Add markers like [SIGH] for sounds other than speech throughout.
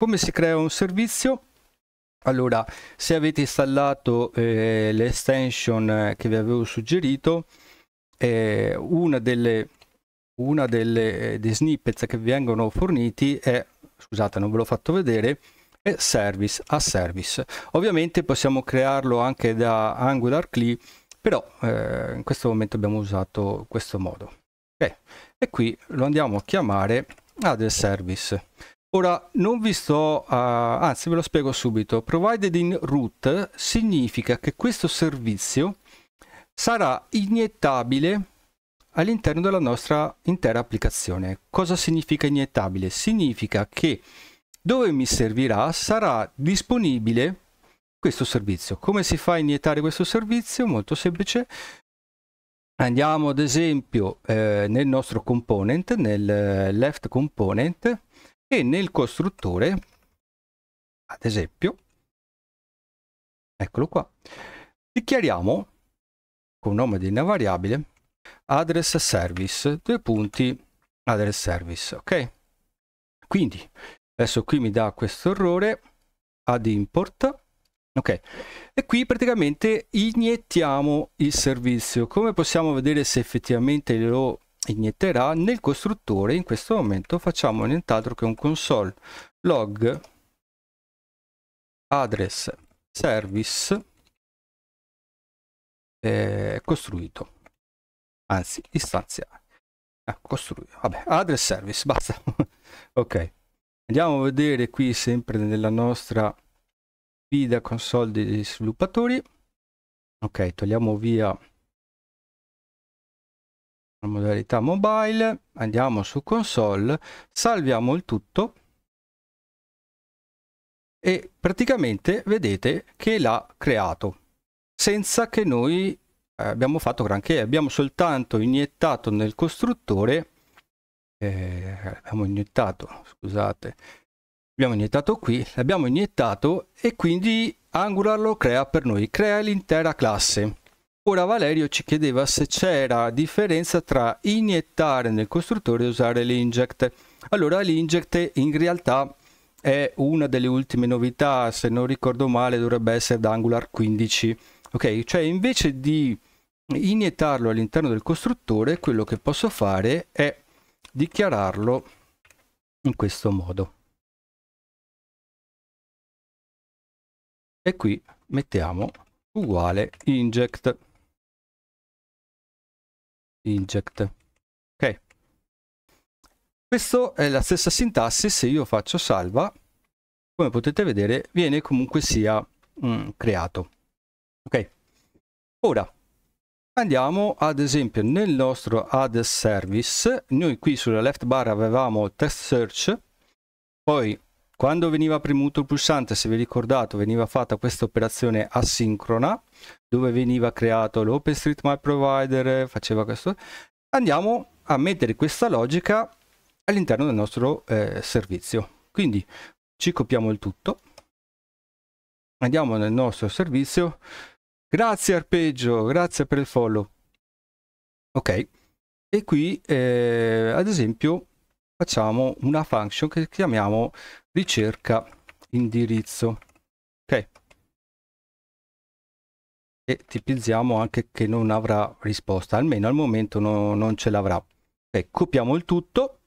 Come si crea un servizio? Allora, se avete installato eh, l'extension eh, che vi avevo suggerito, eh, una delle, una delle eh, dei snippets che vengono forniti è, scusate non ve l'ho fatto vedere, è service a service. Ovviamente possiamo crearlo anche da Angular CLI, però eh, in questo momento abbiamo usato questo modo. Okay. E qui lo andiamo a chiamare ad service. Ora non vi sto a... anzi ve lo spiego subito. Provided in root significa che questo servizio sarà iniettabile all'interno della nostra intera applicazione. Cosa significa iniettabile? Significa che dove mi servirà sarà disponibile questo servizio. Come si fa a iniettare questo servizio? Molto semplice. Andiamo ad esempio eh, nel nostro component, nel eh, left component, e nel costruttore, ad esempio, eccolo qua, dichiariamo con nome di una variabile address service, due punti address service, ok? Quindi, adesso qui mi dà questo errore ad import, ok? E qui praticamente iniettiamo il servizio. Come possiamo vedere se effettivamente lo inietterà nel costruttore in questo momento facciamo nient'altro che un console log address service eh, costruito anzi istanzia ah, costruito vabbè address service [LAUGHS] basta ok andiamo a vedere qui sempre nella nostra guida console degli sviluppatori ok togliamo via modalità mobile, andiamo su console, salviamo il tutto e praticamente vedete che l'ha creato senza che noi eh, abbiamo fatto granché, abbiamo soltanto iniettato nel costruttore, eh, abbiamo iniettato, scusate, abbiamo iniettato qui, l'abbiamo iniettato e quindi Angular lo crea per noi, crea l'intera classe Ora Valerio ci chiedeva se c'era differenza tra iniettare nel costruttore e usare l'inject. Allora l'inject in realtà è una delle ultime novità, se non ricordo male dovrebbe essere da Angular 15. Ok, cioè invece di iniettarlo all'interno del costruttore, quello che posso fare è dichiararlo in questo modo. E qui mettiamo uguale inject inject. Ok. Questa è la stessa sintassi, se io faccio salva, come potete vedere, viene comunque sia mm, creato. Ok. Ora, andiamo ad esempio nel nostro add service, noi qui sulla left bar avevamo test search, poi quando veniva premuto il pulsante, se vi ricordate, veniva fatta questa operazione asincrona dove veniva creato l'OpenStreetMap provider, faceva questo. Andiamo a mettere questa logica all'interno del nostro eh, servizio. Quindi ci copiamo il tutto, andiamo nel nostro servizio. Grazie arpeggio, grazie per il follow. Ok, e qui eh, ad esempio facciamo una function che chiamiamo ricerca indirizzo ok e tipizziamo anche che non avrà risposta almeno al momento no, non ce l'avrà ok copiamo il tutto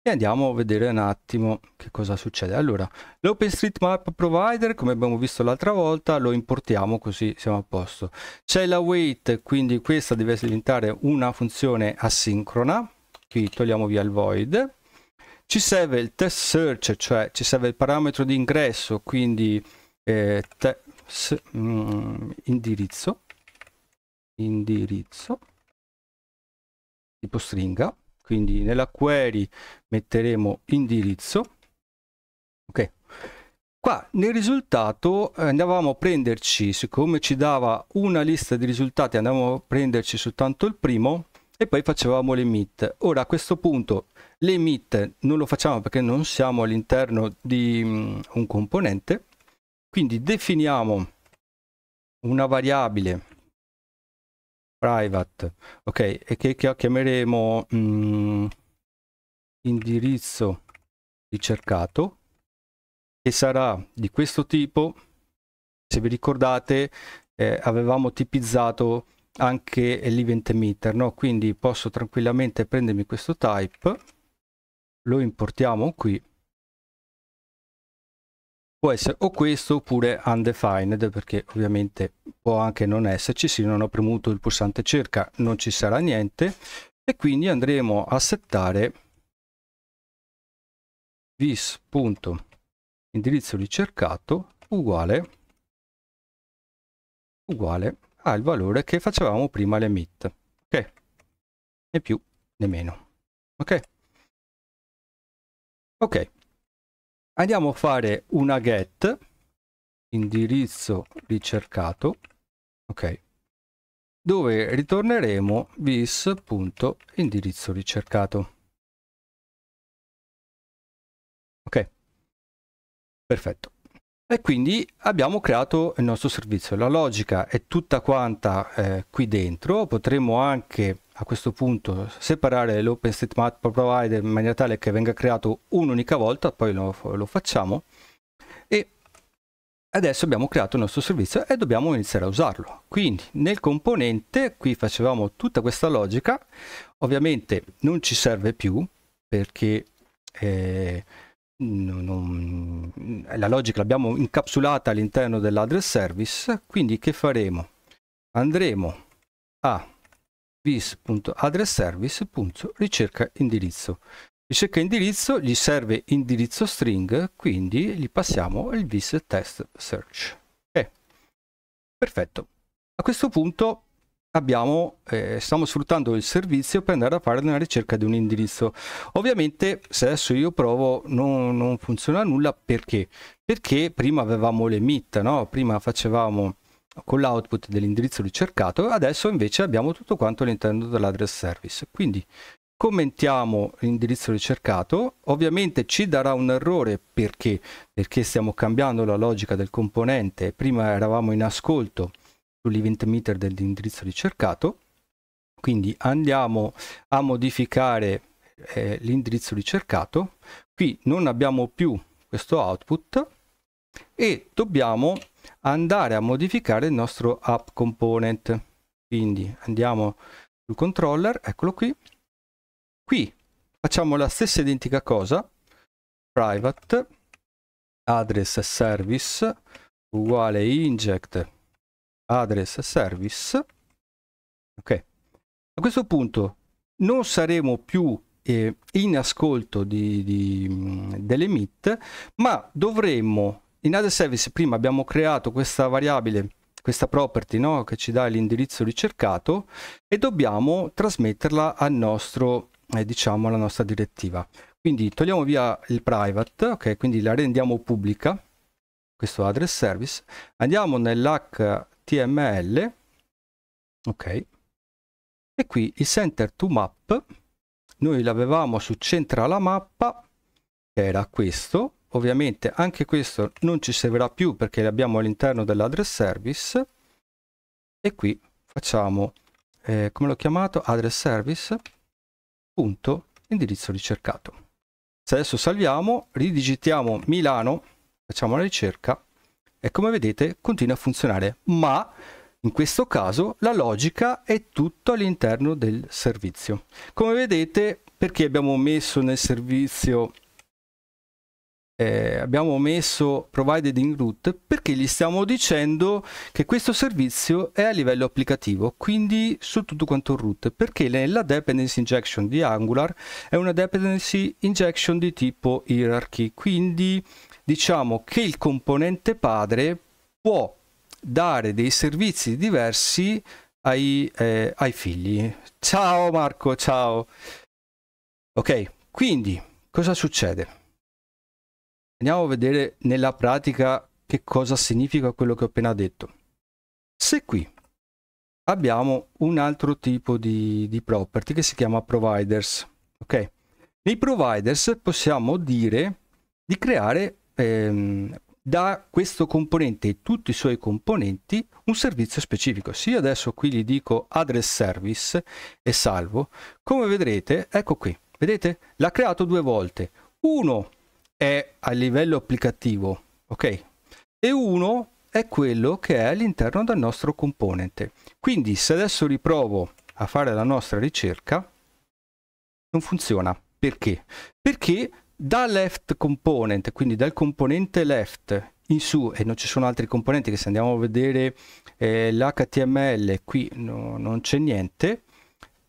e andiamo a vedere un attimo che cosa succede allora l'openstreetmap provider come abbiamo visto l'altra volta lo importiamo così siamo a posto c'è la wait quindi questa deve diventare una funzione asincrona qui togliamo via il void ci serve il test search, cioè ci serve il parametro di ingresso, quindi eh, test, mm, indirizzo, indirizzo tipo stringa, quindi nella query metteremo indirizzo. Ok, Qua nel risultato andavamo a prenderci, siccome ci dava una lista di risultati, andavamo a prenderci soltanto il primo e poi facevamo le meet. Ora a questo punto le meet non lo facciamo perché non siamo all'interno di mm, un componente quindi definiamo una variabile private ok e che, chiameremo mm, indirizzo ricercato che sarà di questo tipo se vi ricordate eh, avevamo tipizzato anche l'event emitter no quindi posso tranquillamente prendermi questo type lo importiamo qui può essere o questo oppure undefined perché ovviamente può anche non esserci se non ho premuto il pulsante cerca non ci sarà niente e quindi andremo a settare vis.indirizzo ricercato uguale uguale al valore che facevamo prima l'emit ok né più né meno ok ok andiamo a fare una get indirizzo ricercato ok dove ritorneremo vis.indirizzo ricercato ok perfetto e quindi abbiamo creato il nostro servizio. La logica è tutta quanta eh, qui dentro, potremmo anche a questo punto separare l'OpenStreetMap provider in maniera tale che venga creato un'unica volta, poi lo, lo facciamo e adesso abbiamo creato il nostro servizio e dobbiamo iniziare a usarlo. Quindi nel componente qui facevamo tutta questa logica, ovviamente non ci serve più perché eh, non, non, mm, la logica l'abbiamo incapsulata all'interno dell'address service, quindi che faremo? Andremo a vis.addressService.ricerca indirizzo. Ricerca indirizzo gli serve indirizzo string, quindi gli passiamo il vis test search. Eh, perfetto. A questo punto abbiamo, eh, stiamo sfruttando il servizio per andare a fare una ricerca di un indirizzo. Ovviamente se adesso io provo non, non funziona nulla perché? Perché prima avevamo l'emit, no? prima facevamo con l'output dell'indirizzo ricercato, adesso invece abbiamo tutto quanto all'interno dell'address service. Quindi commentiamo l'indirizzo ricercato, ovviamente ci darà un errore perché? Perché stiamo cambiando la logica del componente, prima eravamo in ascolto sugli meter dell'indirizzo ricercato. Quindi andiamo a modificare eh, l'indirizzo ricercato. Qui non abbiamo più questo output e dobbiamo andare a modificare il nostro app component. Quindi andiamo sul controller, eccolo qui. Qui facciamo la stessa identica cosa, private address service uguale inject address service ok a questo punto non saremo più eh, in ascolto di, di, delle meet ma dovremmo in address service prima abbiamo creato questa variabile questa property no? che ci dà l'indirizzo ricercato e dobbiamo trasmetterla al nostro eh, diciamo alla nostra direttiva quindi togliamo via il private ok quindi la rendiamo pubblica questo address service andiamo nell'h HTML, ok e qui il center to map noi l'avevamo su centra la mappa che era questo ovviamente anche questo non ci servirà più perché l'abbiamo all'interno dell'address service e qui facciamo eh, come l'ho chiamato address service punto indirizzo ricercato se adesso salviamo ridigitiamo Milano facciamo la ricerca e come vedete continua a funzionare, ma in questo caso la logica è tutto all'interno del servizio. Come vedete, perché abbiamo messo nel servizio eh, abbiamo messo provided in root perché gli stiamo dicendo che questo servizio è a livello applicativo quindi su tutto quanto root perché nella dependency injection di angular è una dependency injection di tipo hierarchy quindi diciamo che il componente padre può dare dei servizi diversi ai, eh, ai figli. Ciao Marco, ciao. Ok, quindi cosa succede? Andiamo a vedere nella pratica che cosa significa quello che ho appena detto. Se qui abbiamo un altro tipo di, di property che si chiama providers, ok? Nei providers possiamo dire di creare ehm, da questo componente e tutti i suoi componenti un servizio specifico. Se io adesso qui gli dico address service e salvo, come vedrete, ecco qui, vedete? L'ha creato due volte. Uno è a livello applicativo, ok? E uno è quello che è all'interno del nostro componente. Quindi se adesso riprovo a fare la nostra ricerca, non funziona. Perché? Perché da left component, quindi dal componente left in su e non ci sono altri componenti che se andiamo a vedere eh, l'HTML qui no, non c'è niente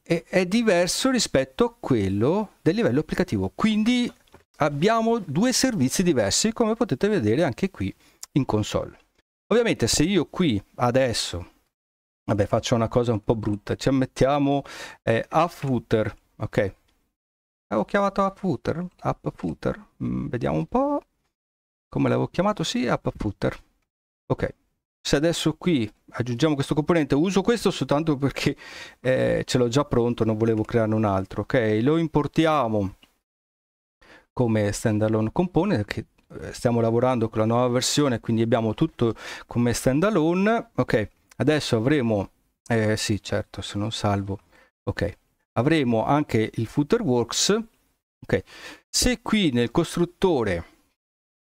e è diverso rispetto a quello del livello applicativo quindi abbiamo due servizi diversi come potete vedere anche qui in console ovviamente se io qui adesso vabbè faccio una cosa un po' brutta ci mettiamo eh, a footer ok L'avevo chiamato app footer, app footer. Mm, vediamo un po' come l'avevo chiamato, sì, app footer. Ok, se adesso qui aggiungiamo questo componente, uso questo soltanto perché eh, ce l'ho già pronto, non volevo crearne un altro, ok? Lo importiamo come standalone component, che eh, stiamo lavorando con la nuova versione, quindi abbiamo tutto come standalone, ok? Adesso avremo, eh, sì certo, se non salvo, ok, avremo anche il footerworks ok se qui nel costruttore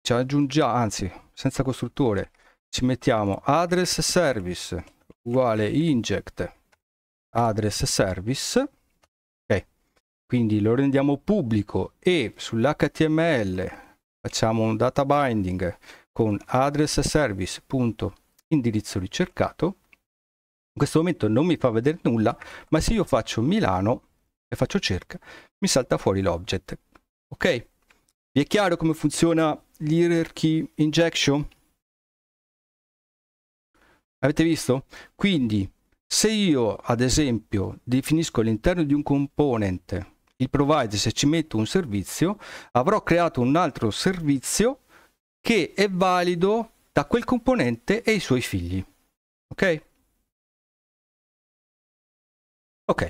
ci aggiungiamo anzi senza costruttore ci mettiamo address service uguale inject address service ok quindi lo rendiamo pubblico e sull'html facciamo un data binding con address service punto indirizzo ricercato in questo momento non mi fa vedere nulla, ma se io faccio Milano e faccio cerca, mi salta fuori l'object. Ok? Vi è chiaro come funziona l'hierarchy injection? Avete visto? Quindi, se io, ad esempio, definisco all'interno di un component il provider, se ci metto un servizio, avrò creato un altro servizio che è valido da quel componente e i suoi figli. Ok? Ok,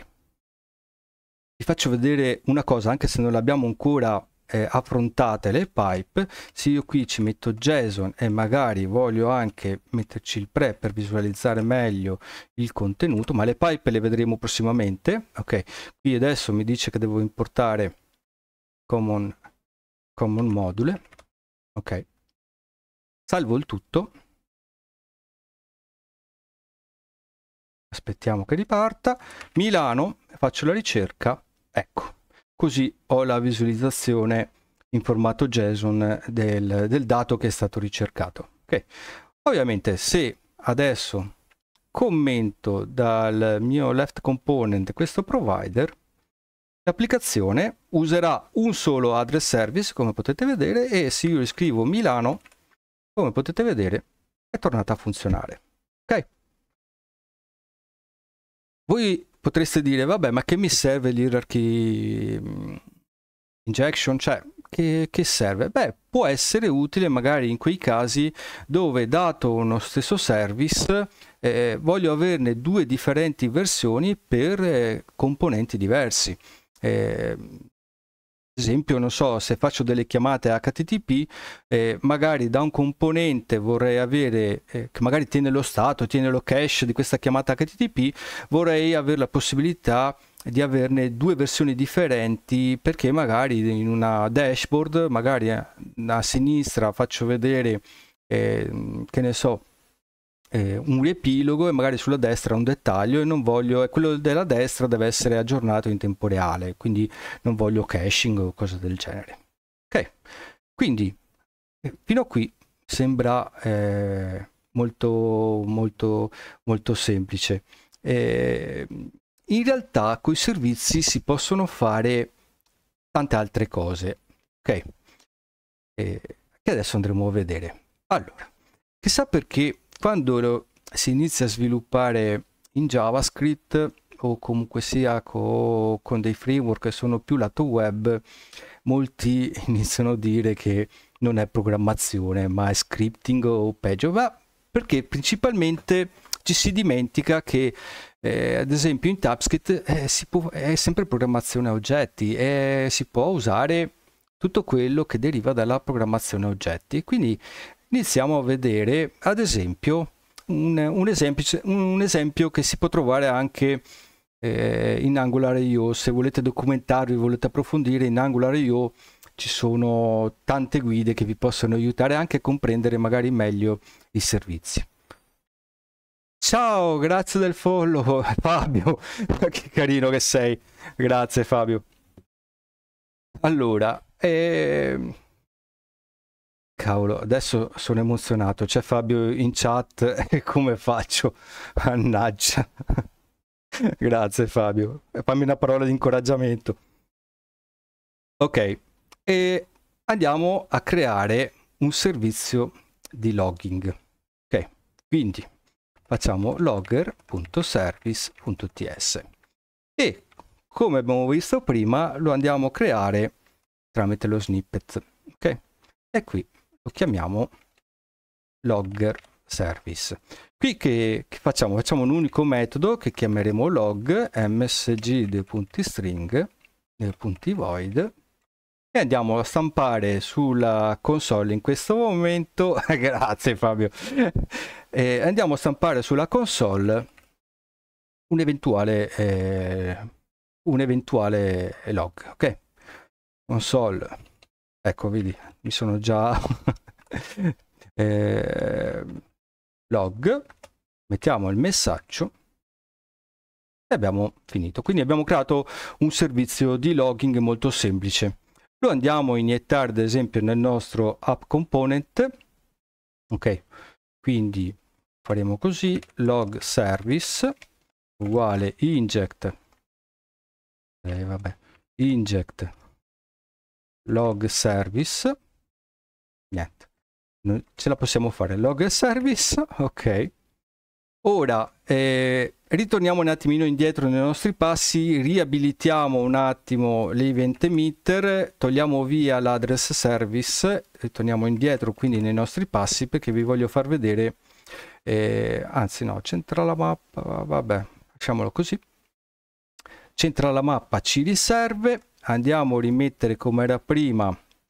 vi faccio vedere una cosa, anche se non l'abbiamo ancora eh, affrontate le pipe, se io qui ci metto JSON e magari voglio anche metterci il pre per visualizzare meglio il contenuto, ma le pipe le vedremo prossimamente, ok, qui adesso mi dice che devo importare common, common module, ok, salvo il tutto, aspettiamo che riparta, Milano, faccio la ricerca, ecco, così ho la visualizzazione in formato JSON del, del dato che è stato ricercato. Okay. Ovviamente se adesso commento dal mio left component questo provider, l'applicazione userà un solo address service, come potete vedere, e se io scrivo Milano, come potete vedere, è tornata a funzionare. ok voi potreste dire, vabbè, ma che mi serve l'hierarchy mm, injection? Cioè, che, che, serve? Beh, può essere utile magari in quei casi dove dato uno stesso service eh, voglio averne due differenti versioni per eh, componenti diversi. Eh, esempio, non so, se faccio delle chiamate HTTP, eh, magari da un componente vorrei avere, eh, che magari tiene lo stato, tiene lo cache di questa chiamata HTTP, vorrei avere la possibilità di averne due versioni differenti perché magari in una dashboard, magari a sinistra faccio vedere, eh, che ne so, eh, un riepilogo e magari sulla destra un dettaglio e non voglio, e quello della destra deve essere aggiornato in tempo reale, quindi non voglio caching o cose del genere. Ok, quindi eh, fino a qui sembra eh, molto, molto, molto semplice. Eh, in realtà con i servizi si possono fare tante altre cose, ok? Eh, che adesso andremo a vedere. Allora, chissà perché quando si inizia a sviluppare in JavaScript o comunque sia co con dei framework che sono più lato web, molti [LAUGHS] iniziano a dire che non è programmazione ma è scripting o peggio, ma perché principalmente ci si dimentica che eh, ad esempio in TypeScript eh, può, è sempre programmazione a oggetti e si può usare tutto quello che deriva dalla programmazione a oggetti quindi iniziamo a vedere ad esempio un, un, esempio, un esempio, che si può trovare anche eh, in AngularIO. Se volete documentarvi, volete approfondire in AngularIO ci sono tante guide che vi possono aiutare anche a comprendere magari meglio i servizi. Ciao, grazie del follow [LAUGHS] Fabio, che carino che sei, grazie Fabio. Allora, eh, Cavolo, adesso sono emozionato. C'è Fabio in chat. [LAUGHS] e Come faccio? Mannaggia. [LAUGHS] Grazie Fabio. Fammi una parola di incoraggiamento. Ok, e andiamo a creare un servizio di logging. Ok, quindi facciamo logger.service.ts e come abbiamo visto prima lo andiamo a creare tramite lo snippet. Ok, e qui lo chiamiamo logger service. Qui che, che, facciamo? Facciamo un unico metodo che chiameremo log msg dei punti string dei punti void e andiamo a stampare sulla console in questo momento [LAUGHS] grazie Fabio e andiamo a stampare sulla console un eventuale eh, un eventuale log ok console Ecco, vedi, mi sono già... [LAUGHS] eh, log, mettiamo il messaggio e abbiamo finito. Quindi abbiamo creato un servizio di logging molto semplice. Lo andiamo a iniettare ad esempio nel nostro app component. Ok, quindi faremo così, log service uguale inject, eh, vabbè, inject log service niente ce la possiamo fare log service ok ora eh, ritorniamo un attimino indietro nei nostri passi riabilitiamo un attimo l'event emitter togliamo via l'address service ritorniamo indietro quindi nei nostri passi perché vi voglio far vedere eh, anzi no c'entra la mappa vabbè facciamolo così c'entra la mappa ci riserve andiamo a rimettere come era prima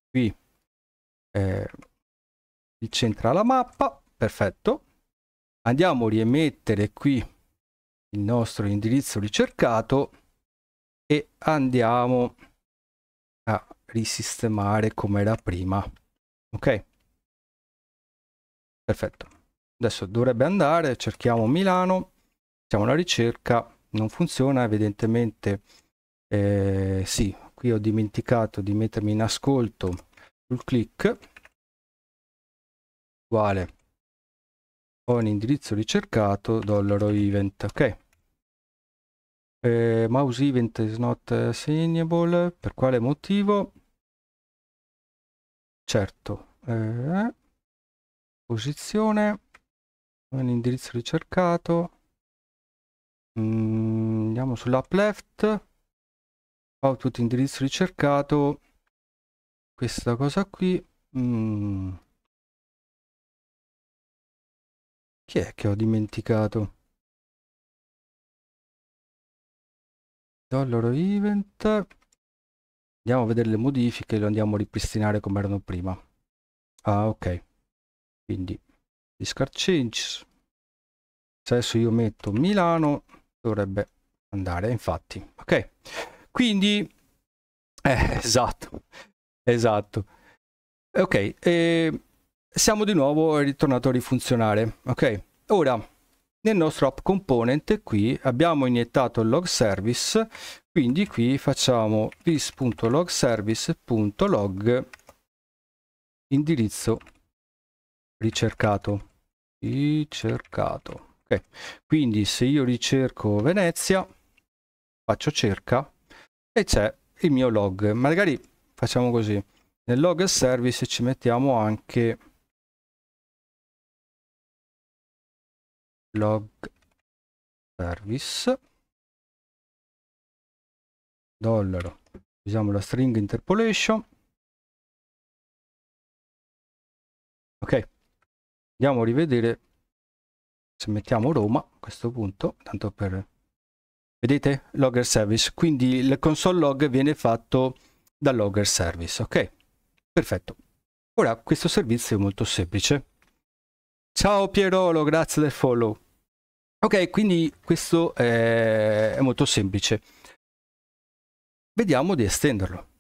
qui eh, il centro alla mappa perfetto andiamo a rimettere qui il nostro indirizzo ricercato e andiamo a risistemare come era prima ok perfetto adesso dovrebbe andare cerchiamo Milano facciamo la ricerca non funziona evidentemente eh, sì, qui ho dimenticato di mettermi in ascolto sul click uguale ho un indirizzo ricercato dollaro event ok eh, mouse event is not assignable per quale motivo certo eh, posizione un indirizzo ricercato mm, andiamo sull'app left output indirizzo ricercato questa cosa qui mm. chi è che ho dimenticato dollaro event andiamo a vedere le modifiche e lo andiamo a ripristinare come erano prima ah ok quindi discard change se adesso io metto Milano dovrebbe andare infatti ok quindi, eh, esatto, esatto. Ok, eh, siamo di nuovo ritornati a rifunzionare. Ok, ora nel nostro app component qui abbiamo iniettato il log service, quindi qui facciamo this.logservice.log indirizzo ricercato. Ricercato. Ok, quindi se io ricerco Venezia, faccio cerca e c'è il mio log. Magari facciamo così, nel log service ci mettiamo anche log service dollaro usiamo la string interpolation ok andiamo a rivedere se mettiamo Roma a questo punto tanto per Vedete? Logger service. Quindi il console log viene fatto da logger service. Ok? Perfetto. Ora, questo servizio è molto semplice. Ciao Pierolo, grazie del follow. Ok, quindi questo eh, è molto semplice. Vediamo di estenderlo.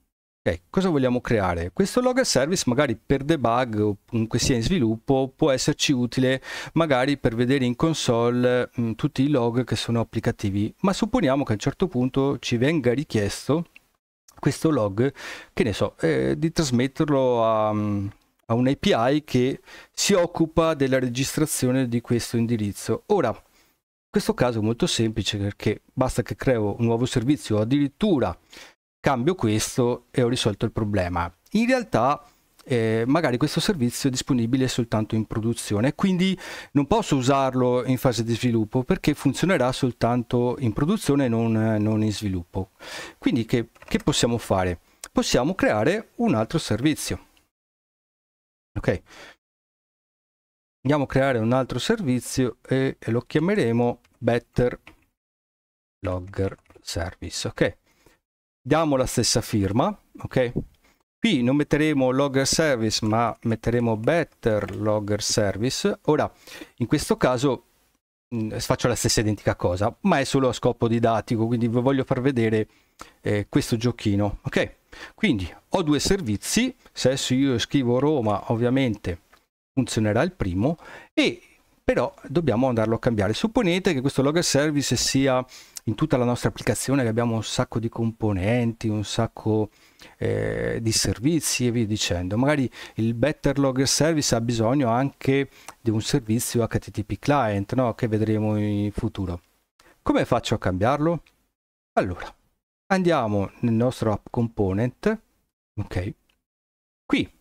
Ok, cosa vogliamo creare? Questo logger service magari per debug o comunque sia in sviluppo può esserci utile magari per vedere in console mh, mm, tutti i log che sono applicativi, ma supponiamo che a un certo punto ci venga richiesto questo log, che ne so, eh, di trasmetterlo a, mm, a un'API che si occupa della registrazione di questo indirizzo. Ora, questo caso è molto semplice perché basta che creo un nuovo servizio, addirittura cambio questo e ho risolto il problema. In realtà eh, magari questo servizio è disponibile soltanto in produzione, quindi non posso usarlo in fase di sviluppo perché funzionerà soltanto in produzione e non, non, in sviluppo. Quindi che, che possiamo fare? Possiamo creare un altro servizio. Ok, andiamo a creare un altro servizio e, e lo chiameremo Better Logger Service. Ok, diamo la stessa firma ok qui non metteremo logger service ma metteremo better logger service ora in questo caso mh, mm, faccio la stessa identica cosa ma è solo a scopo didattico quindi vi voglio far vedere eh, questo giochino ok quindi ho due servizi se adesso io scrivo Roma ovviamente funzionerà il primo e però dobbiamo andarlo a cambiare supponete che questo logger service sia in tutta la nostra applicazione che abbiamo un sacco di componenti, un sacco eh, di servizi e via dicendo. Magari il Better Logger Service ha bisogno anche di un servizio HTTP client no? che vedremo in futuro. Come faccio a cambiarlo? Allora, andiamo nel nostro app component, ok? Qui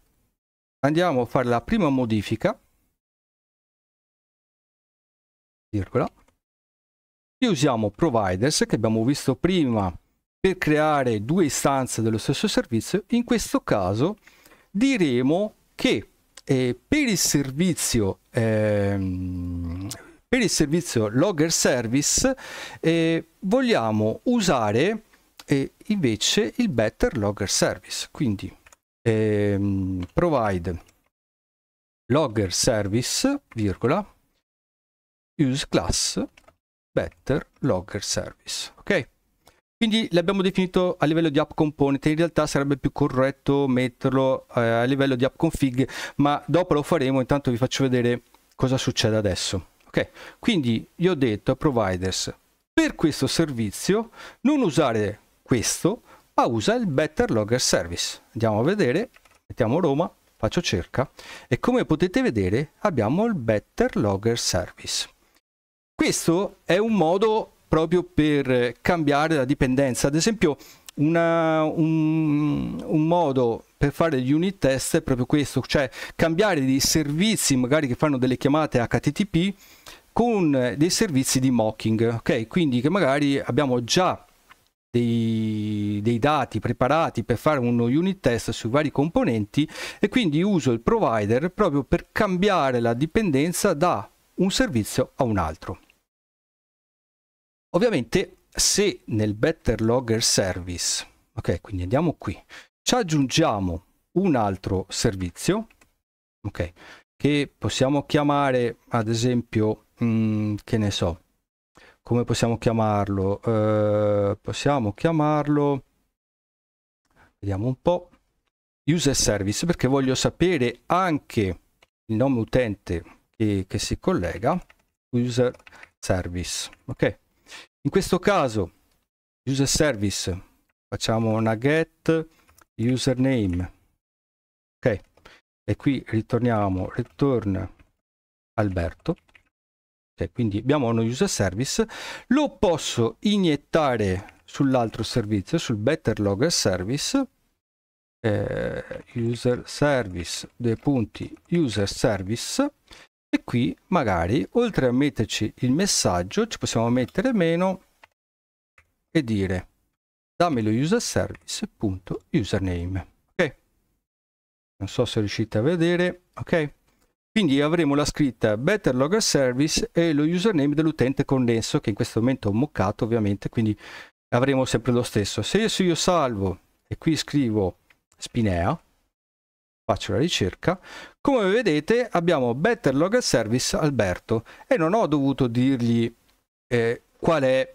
andiamo a fare la prima modifica, virgola, Qui usiamo providers che abbiamo visto prima per creare due istanze dello stesso servizio. In questo caso diremo che eh, per il servizio ehm, per il servizio logger service eh, vogliamo usare eh, invece il better logger service quindi ehm, provide logger service virgola use class Better Logger Service. Ok? Quindi l'abbiamo definito a livello di app component, in realtà sarebbe più corretto metterlo eh, a livello di app config, ma dopo lo faremo, intanto vi faccio vedere cosa succede adesso. Ok, quindi io ho detto a providers, per questo servizio non usare questo, ma usa il Better Logger Service. Andiamo a vedere, mettiamo Roma, faccio cerca e come potete vedere abbiamo il Better Logger Service. Questo è un modo proprio per cambiare la dipendenza. Ad esempio, una, un, un, modo per fare gli unit test è proprio questo, cioè cambiare dei servizi magari che fanno delle chiamate HTTP con dei servizi di mocking, ok? Quindi che magari abbiamo già dei, dei dati preparati per fare uno unit test sui vari componenti e quindi uso il provider proprio per cambiare la dipendenza da un servizio a un altro. Ovviamente se nel Better Logger Service, ok, quindi andiamo qui, ci aggiungiamo un altro servizio, ok, che possiamo chiamare ad esempio, mh, mm, che ne so, come possiamo chiamarlo? Eh, possiamo chiamarlo, vediamo un po', user service, perché voglio sapere anche il nome utente che, che si collega, user service, ok? In questo caso, user service, facciamo una get username. Ok, e qui ritorniamo, return Alberto. Okay, quindi abbiamo uno user service, lo posso iniettare sull'altro servizio, sul better logger service, eh, user service, due punti, user service, e qui magari oltre a metterci il messaggio ci possiamo mettere meno e dire dammi lo user service.username. Ok? Non so se riuscite a vedere. Ok? Quindi avremo la scritta Better Logger Service e lo username dell'utente connesso che in questo momento ho moccato ovviamente, quindi avremo sempre lo stesso. se io salvo e qui scrivo Spinea, faccio la ricerca, come vedete abbiamo Better Log Service Alberto e non ho dovuto dirgli eh, qual è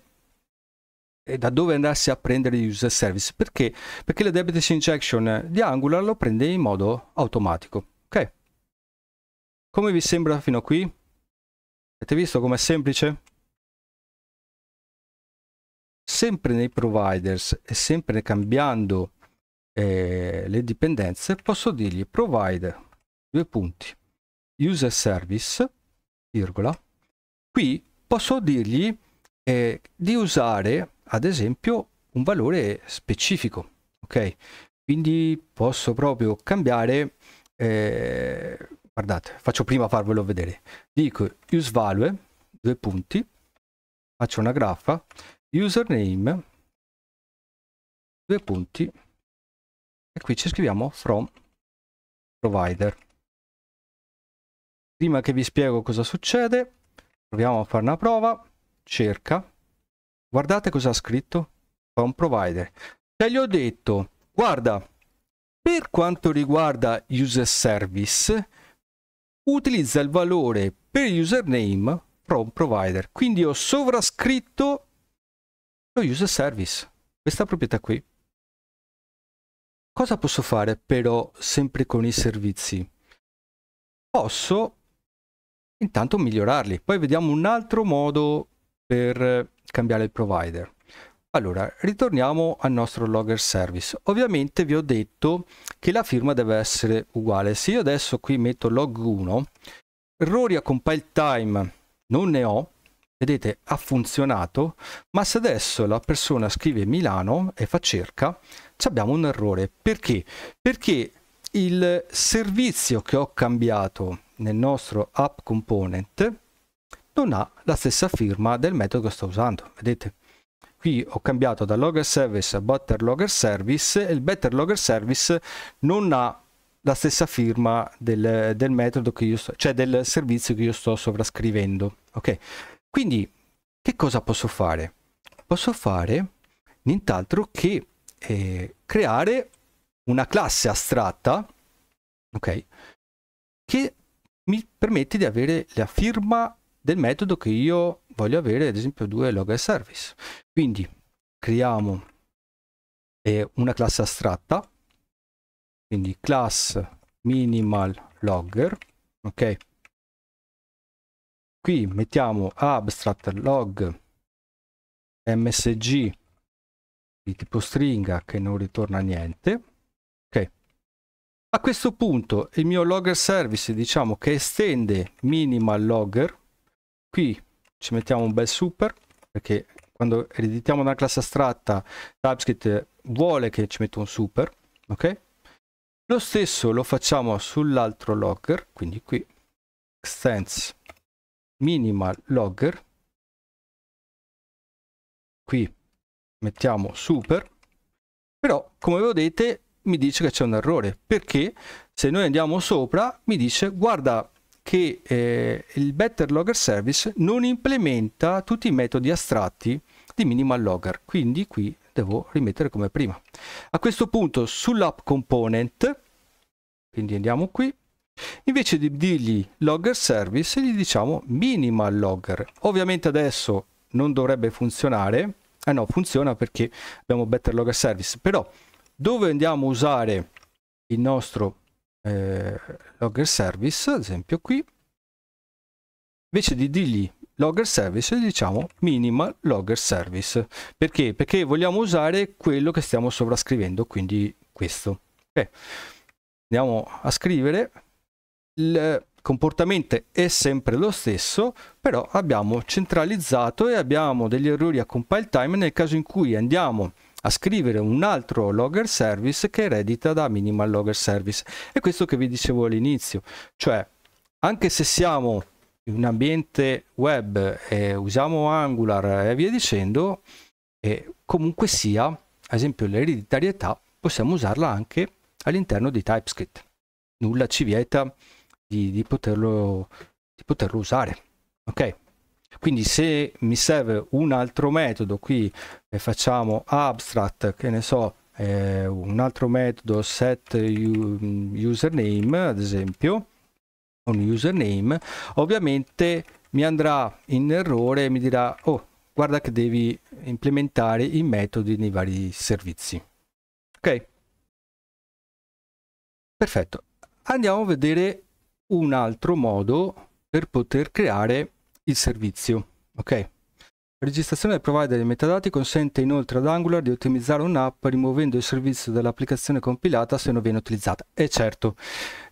e da dove andarsi a prendere user service perché perché la debitus injection di angular lo prende in modo automatico ok come vi sembra fino a qui avete visto com'è semplice sempre nei providers e sempre cambiando eh, le dipendenze, posso dirgli provide due punti user service, virgola. Qui posso dirgli eh, di usare ad esempio un valore specifico, ok? Quindi posso proprio cambiare, eh, guardate, faccio prima farvelo vedere. Dico use value, due punti, faccio una graffa, username, due punti, e qui ci scriviamo from provider. Prima che vi spiego cosa succede, proviamo a fare una prova, cerca, guardate cosa ha scritto, from provider. Cioè gli ho detto, guarda, per quanto riguarda user service, utilizza il valore per username from provider. Quindi ho sovrascritto lo user service, questa proprietà qui. Cosa posso fare però sempre con i servizi? Posso intanto migliorarli, poi vediamo un altro modo per cambiare il provider. Allora, ritorniamo al nostro logger service. Ovviamente vi ho detto che la firma deve essere uguale. Se io adesso qui metto log 1, errori a compile time non ne ho, vedete ha funzionato, ma se adesso la persona scrive Milano e fa cerca, abbiamo un errore. Perché? Perché il servizio che ho cambiato nel nostro app component non ha la stessa firma del metodo che sto usando. Vedete? Qui ho cambiato da logger service a better logger service e il better logger service non ha la stessa firma del, del metodo che io sto, cioè del servizio che io sto sovrascrivendo. Ok? Quindi che cosa posso fare? Posso fare nient'altro che eh, creare una classe astratta, ok, che mi permette di avere la firma del metodo che io voglio avere, ad esempio, due logger service. Quindi creiamo eh, una classe astratta, quindi class minimal logger, ok. Qui mettiamo abstract log msg di tipo stringa che non ritorna niente. Ok. A questo punto il mio logger service diciamo che estende minimal logger. Qui ci mettiamo un bel super perché quando ereditiamo una classe astratta TypeScript vuole che ci metta un super. Ok. Lo stesso lo facciamo sull'altro logger, quindi qui extends minimal logger. Qui mettiamo super, però come vedete mi dice che c'è un errore, perché se noi andiamo sopra mi dice guarda che eh, il Better Logger Service non implementa tutti i metodi astratti di minimal logger, quindi qui devo rimettere come prima. A questo punto sull'app component, quindi andiamo qui, Invece di dirgli logger service, gli diciamo minimal logger. Ovviamente adesso non dovrebbe funzionare Ah no, funziona perché abbiamo Better Log Service. Però dove andiamo a usare il nostro eh, Logger Service, ad esempio qui, invece di dirgli Logger Service, diciamo Minimal Logger Service. Perché? Perché vogliamo usare quello che stiamo sovrascrivendo, quindi questo. Okay. Andiamo a scrivere il comportamento è sempre lo stesso, però abbiamo centralizzato e abbiamo degli errori a compile time nel caso in cui andiamo a scrivere un altro logger service che eredita da minimal logger service. È questo che vi dicevo all'inizio, cioè anche se siamo in un ambiente web e usiamo Angular e via dicendo, e comunque sia, ad esempio l'ereditarietà possiamo usarla anche all'interno di TypeScript. Nulla ci vieta di, di, poterlo, di poterlo usare. Ok? Quindi se mi serve un altro metodo, qui eh, facciamo abstract, che ne so, eh, un altro metodo set mm, username, ad esempio, un username, ovviamente mi andrà in errore e mi dirà, oh, guarda che devi implementare i metodi nei vari servizi. Ok? Perfetto. Andiamo a vedere un altro modo per poter creare il servizio. Ok. La registrazione del provider dei metadati consente inoltre ad Angular di ottimizzare un'app rimuovendo il servizio dall'applicazione compilata se non viene utilizzata. E certo,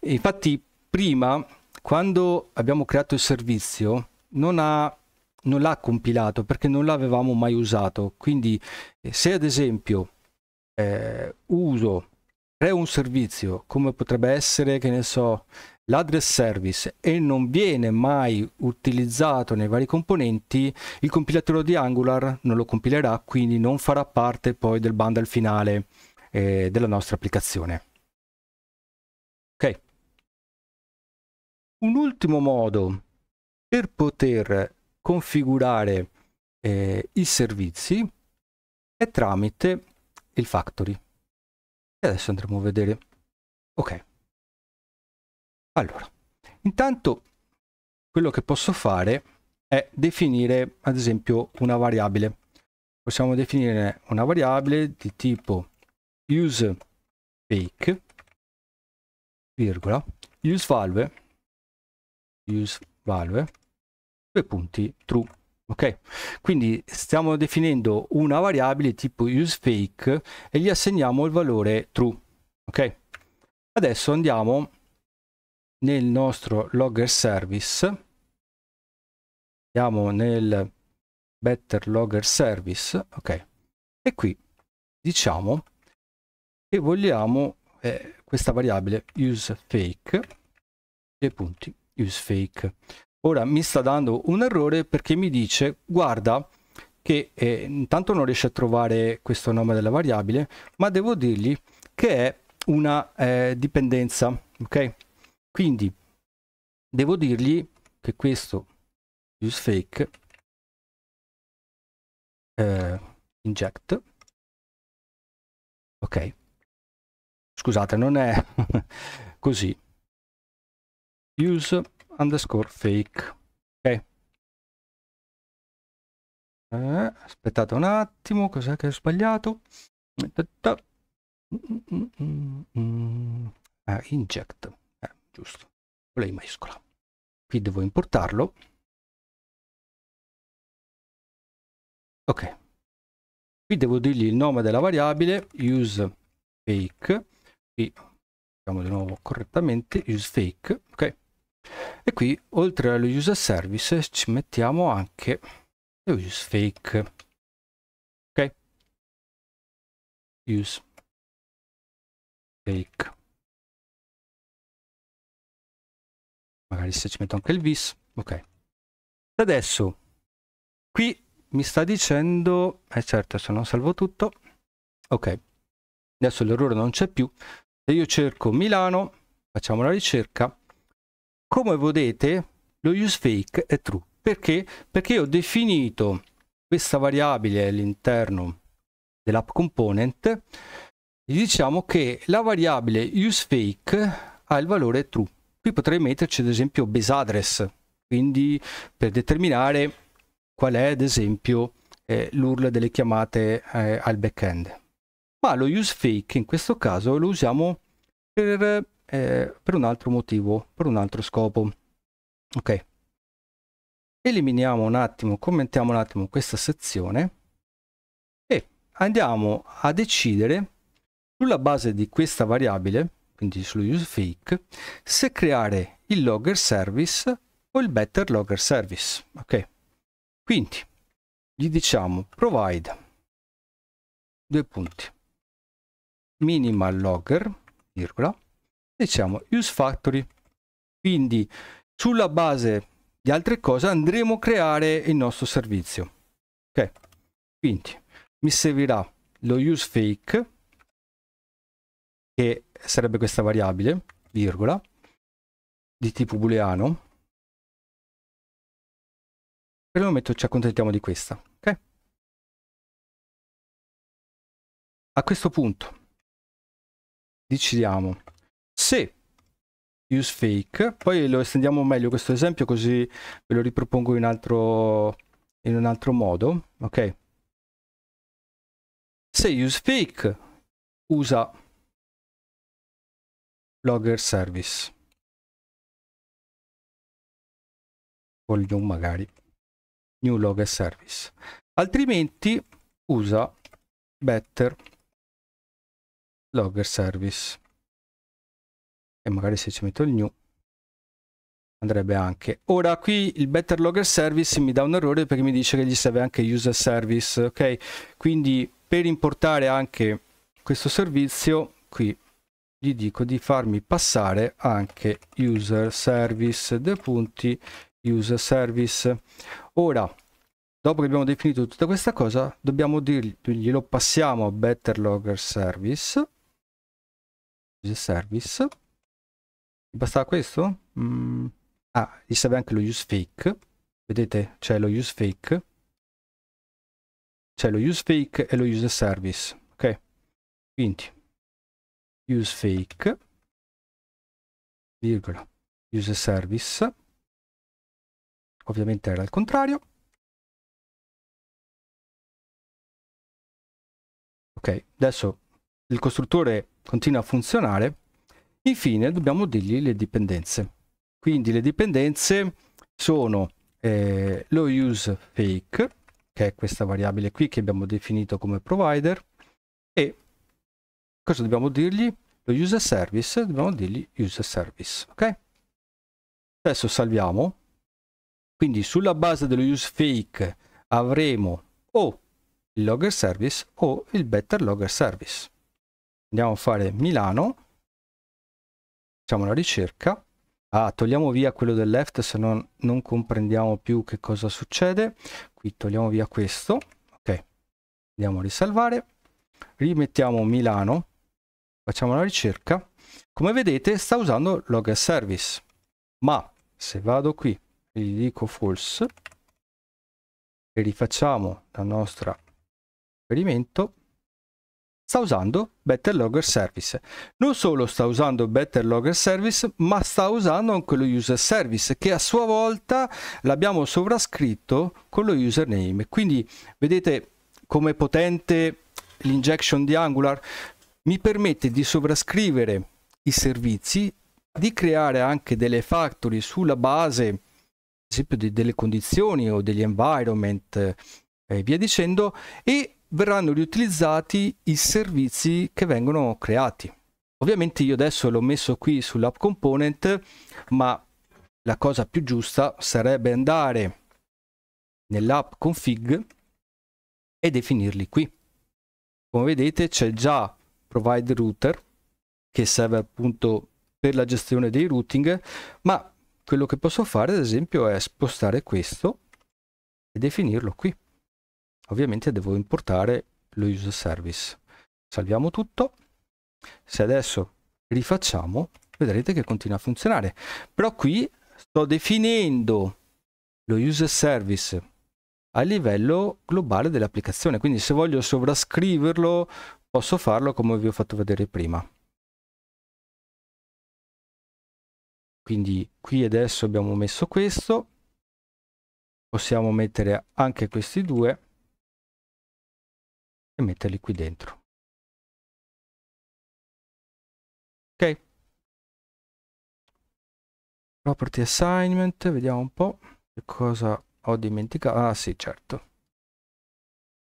infatti prima quando abbiamo creato il servizio non, ha, non l'ha compilato perché non l'avevamo mai usato. Quindi eh, se ad esempio eh, uso, creo un servizio come potrebbe essere, che ne so, l'address service e non viene mai utilizzato nei vari componenti, il compilatore di Angular non lo compilerà, quindi non farà parte poi del bundle finale eh, della nostra applicazione. Ok. Un ultimo modo per poter configurare eh, i servizi è tramite il factory. E adesso andremo a vedere. Ok. Allora, intanto quello che posso fare è definire ad esempio una variabile. Possiamo definire una variabile di tipo useFake, virgola useValue, useValue, due punti true ok quindi stiamo definendo una variabile tipo useFake e gli assegniamo il valore true ok adesso andiamo nel nostro logger service andiamo nel better logger service ok e qui diciamo che vogliamo eh, questa variabile useFake e punti useFake ora mi sta dando un errore perché mi dice guarda che eh, intanto non riesce a trovare questo nome della variabile ma devo dirgli che è una eh, dipendenza ok quindi devo dirgli che questo useFake eh, inject ok scusate non è [LAUGHS] così use underscore fake ok eh, aspettate un attimo cos'è che ho sbagliato mm, mm, mm, ah, inject giusto, con la I maiuscola. Qui devo importarlo. Ok. Qui devo dirgli il nome della variabile use fake. Qui facciamo di nuovo correttamente use fake. Ok. E qui oltre allo user service ci mettiamo anche lo use fake. Ok. Use fake magari se ci metto anche il vis ok adesso qui mi sta dicendo eh certo se non salvo tutto ok adesso l'errore non c'è più se io cerco Milano facciamo la ricerca come vedete lo use fake è true perché perché ho definito questa variabile all'interno dell'app component diciamo che la variabile useFake ha il valore true Qui potrei metterci ad esempio base address, quindi per determinare qual è ad esempio eh, l'URL delle chiamate eh, al backend. Ma lo use fake in questo caso lo usiamo per, eh, per un altro motivo, per un altro scopo. Ok. Eliminiamo un attimo, commentiamo un attimo questa sezione e andiamo a decidere sulla base di questa variabile quindi sullo use fake, se creare il logger service o il better logger service. Ok, quindi gli diciamo provide due punti minimal logger, virgola, diciamo use factory. Quindi sulla base di altre cose andremo a creare il nostro servizio. Ok, quindi mi servirà lo use fake che sarebbe questa variabile, virgola, di tipo booleano. Per il momento ci accontentiamo di questa, ok? A questo punto decidiamo se use fake, poi lo estendiamo meglio questo esempio così ve lo ripropongo in, altro, in un altro modo, ok? Se use fake usa logger service volume magari new logger service altrimenti usa better logger service e magari se ci metto il new andrebbe anche ora qui il better logger service mi dà un errore perché mi dice che gli serve anche user service ok quindi per importare anche questo servizio qui gli dico di farmi passare anche user service due punti user service ora dopo che abbiamo definito tutta questa cosa dobbiamo dirgli lo passiamo a better logger service user service mi bastava questo mm. ah gli serve anche lo use fake vedete c'è lo use fake c'è lo use fake e lo user service ok quindi use fake virgola use service ovviamente era il contrario ok adesso il costruttore continua a funzionare infine dobbiamo dirgli le dipendenze quindi le dipendenze sono eh, lo use fake che è questa variabile qui che abbiamo definito come provider e cosa dobbiamo dirgli? Lo user service, dobbiamo dirgli user service, ok? Adesso salviamo. Quindi sulla base dello use fake avremo o il logger service o il better logger service. Andiamo a fare Milano, facciamo la ricerca. Ah, togliamo via quello del left se no non comprendiamo più che cosa succede. Qui togliamo via questo. Ok, andiamo a risalvare. Rimettiamo Milano Facciamo una ricerca. Come vedete sta usando logger service, ma se vado qui e gli dico false e rifacciamo la nostra esperimento, sta usando Better Logger Service. Non solo sta usando Better Logger Service, ma sta usando anche lo User Service, che a sua volta l'abbiamo sovrascritto con lo username. Quindi vedete come potente l'injection di Angular? mi permette di sovrascrivere i servizi, di creare anche delle factory sulla base, ad esempio, di, delle condizioni o degli environment eh, e via dicendo, e verranno riutilizzati i servizi che vengono creati. Ovviamente io adesso l'ho messo qui sull'app component, ma la cosa più giusta sarebbe andare nell'app config e definirli qui. Come vedete c'è già provide router che serve appunto per la gestione dei routing ma quello che posso fare ad esempio è spostare questo e definirlo qui ovviamente devo importare lo user service salviamo tutto se adesso rifacciamo vedrete che continua a funzionare però qui sto definendo lo user service a livello globale dell'applicazione quindi se voglio sovrascriverlo posso farlo come vi ho fatto vedere prima quindi qui adesso abbiamo messo questo possiamo mettere anche questi due e metterli qui dentro ok property assignment vediamo un po' che cosa ho dimenticato ah sì certo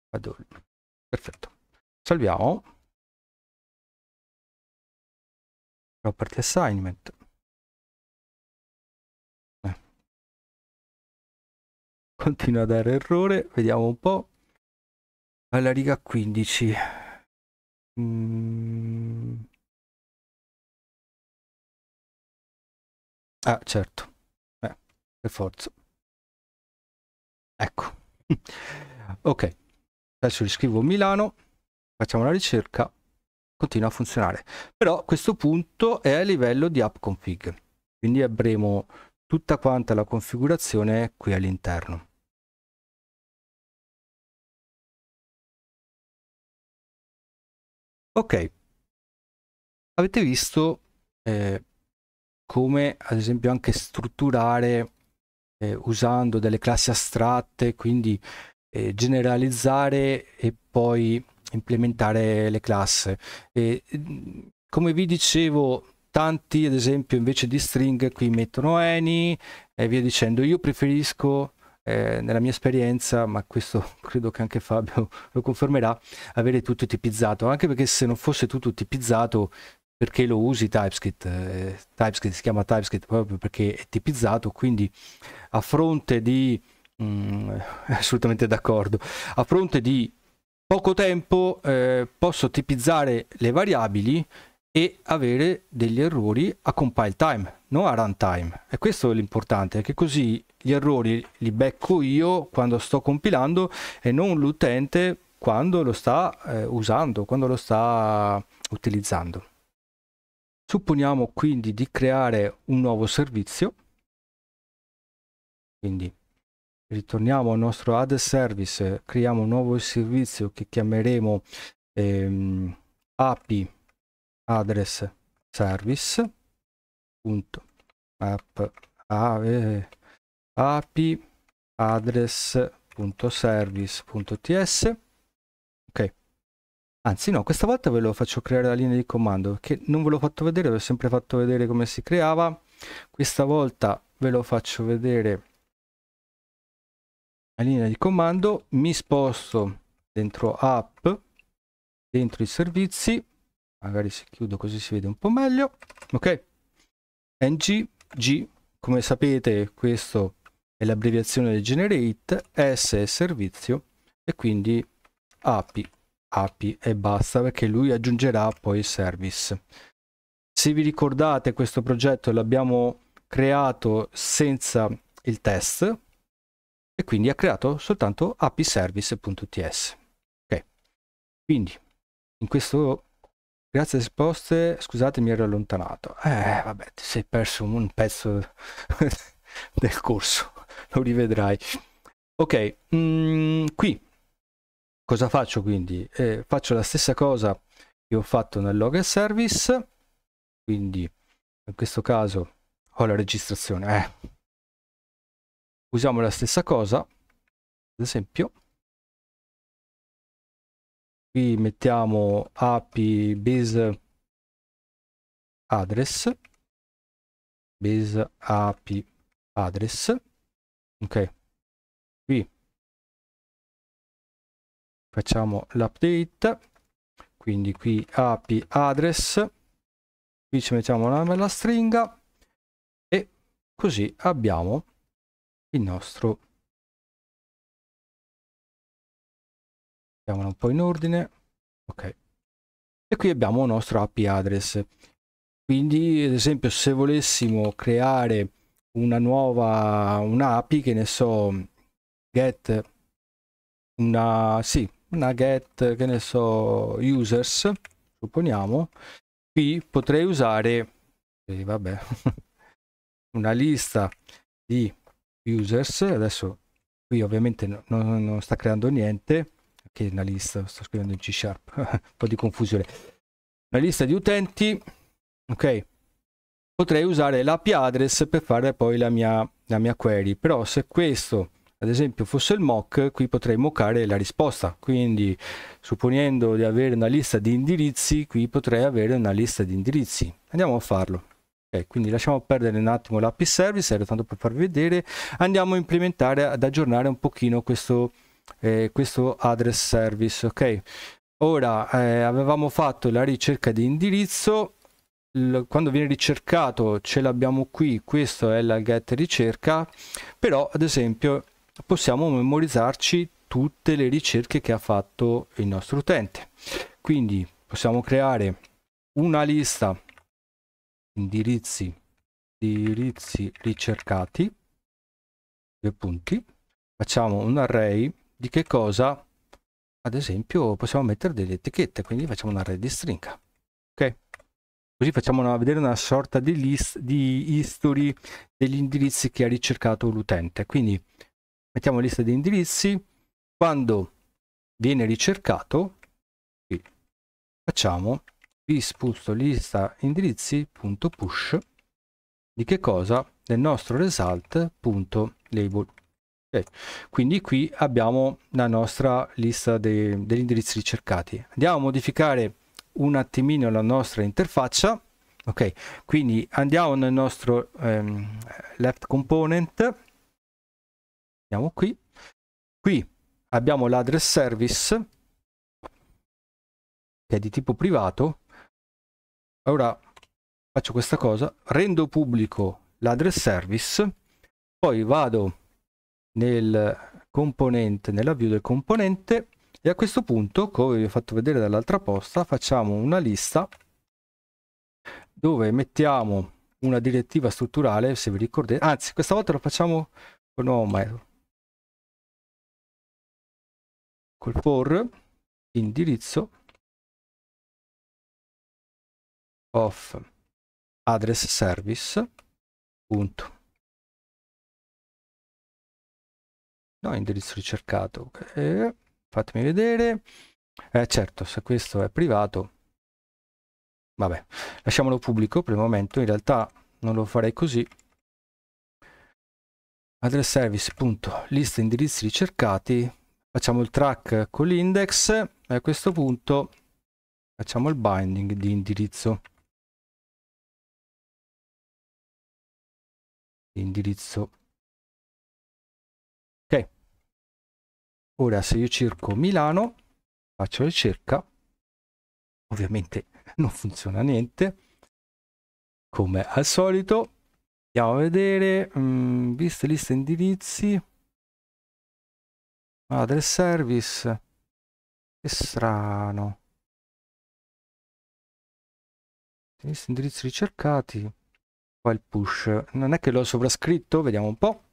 Adol. perfetto salviamo property assignment eh. continua a dare errore vediamo un po alla riga 15 mm. ah certo eh, per forza ecco [LAUGHS] ok adesso gli scrivo Milano facciamo la ricerca, continua a funzionare. Però questo punto è a livello di app config, quindi avremo tutta quanta la configurazione qui all'interno. Ok, avete visto eh, come ad esempio anche strutturare eh, usando delle classi astratte, quindi eh, generalizzare e poi implementare le classi. E, come vi dicevo, tanti ad esempio invece di string qui mettono any e via dicendo. Io preferisco eh, nella mia esperienza, ma questo [LAUGHS] credo che anche Fabio lo confermerà, avere tutto tipizzato, anche perché se non fosse tutto tipizzato perché lo usi TypeScript, eh, TypeScript si chiama TypeScript proprio perché è tipizzato, quindi a fronte di, mh, mm, [LAUGHS] assolutamente d'accordo, a fronte di poco tempo eh, posso tipizzare le variabili e avere degli errori a compile time, non a runtime. E questo è l'importante, che così gli errori li becco io quando sto compilando e non l'utente quando lo sta eh, usando, quando lo sta utilizzando. Supponiamo quindi di creare un nuovo servizio, quindi ritorniamo al nostro ad service, creiamo un nuovo servizio che chiameremo ehm, API address service punto app a, eh, api address.service.ts ok anzi no questa volta ve lo faccio creare la linea di comando perché non ve l'ho fatto vedere vi ho sempre fatto vedere come si creava questa volta ve lo faccio vedere la linea di comando, mi sposto dentro app, dentro i servizi, magari si chiudo così si vede un po' meglio, ok? ng, g, come sapete questo è l'abbreviazione del generate, s è servizio e quindi api, api e basta perché lui aggiungerà poi il service. Se vi ricordate questo progetto l'abbiamo creato senza il test, e quindi ha creato soltanto apiservice.ts. Ok, quindi in questo grazie risposte, scusate mi ero allontanato. Eh, vabbè, ti sei perso un pezzo [LAUGHS] del corso, lo rivedrai. Ok, mm, qui cosa faccio quindi? Eh, faccio la stessa cosa che ho fatto nel logger service, quindi in questo caso ho la registrazione. Eh usiamo la stessa cosa ad esempio qui mettiamo api base address base api address ok qui facciamo l'update quindi qui api address qui ci mettiamo una bella stringa e così abbiamo il nostro mettiamolo un po' in ordine ok e qui abbiamo il nostro IP address quindi ad esempio se volessimo creare una nuova un'API che ne so get una sì una get che ne so users supponiamo qui potrei usare eh, vabbè [LAUGHS] una lista di users, adesso qui ovviamente no, no, non sta creando niente, che è una lista, sto scrivendo in C Sharp, [LAUGHS] un po' di confusione, una lista di utenti, ok, potrei usare l'API address per fare poi la mia, la mia query, però se questo ad esempio fosse il mock, qui potrei mockare la risposta, quindi supponendo di avere una lista di indirizzi, qui potrei avere una lista di indirizzi, andiamo a farlo. Ok, quindi lasciamo perdere un attimo l'app service, era tanto per farvi vedere, andiamo a implementare, ad aggiornare un pochino questo, eh, questo address service, ok? Ora, eh, avevamo fatto la ricerca di indirizzo, quando viene ricercato ce l'abbiamo qui, questo è la get ricerca, però ad esempio possiamo memorizzarci tutte le ricerche che ha fatto il nostro utente. Quindi possiamo creare una lista indirizzi, indirizzi ricercati, due punti, facciamo un array di che cosa, ad esempio, possiamo mettere delle etichette, quindi facciamo un array di stringa, ok? Così facciamo una, vedere una sorta di, list, di history degli indirizzi che ha ricercato l'utente. Quindi mettiamo lista di indirizzi, quando viene ricercato, facciamo vi sposto lista indirizzi.push di che cosa? Del nostro result.label. Okay. Quindi qui abbiamo la nostra lista de degli indirizzi ricercati. Andiamo a modificare un attimino la nostra interfaccia. Ok, quindi andiamo nel nostro ehm, left component. Andiamo qui. Qui abbiamo l'address service che è di tipo privato Ora faccio questa cosa, rendo pubblico l'address service, poi vado nel componente, nella view del componente e a questo punto, come vi ho fatto vedere dall'altra posta, facciamo una lista dove mettiamo una direttiva strutturale, se vi ricordate, anzi questa volta lo facciamo con nuovo metodo. Col for indirizzo of address service punto no indirizzo ricercato okay. fatemi vedere eh, certo se questo è privato vabbè lasciamolo pubblico per il momento in realtà non lo farei così address service punto list indirizzi ricercati facciamo il track con l'index e a questo punto facciamo il binding di indirizzo indirizzo Ok. Ora se io cerco Milano, faccio ricerca, ovviamente [LAUGHS] non funziona niente, come al solito. Andiamo a vedere, mm, viste liste indirizzi, madre service, che strano. Liste indirizzi ricercati, qua il push non è che l'ho sovrascritto vediamo un po'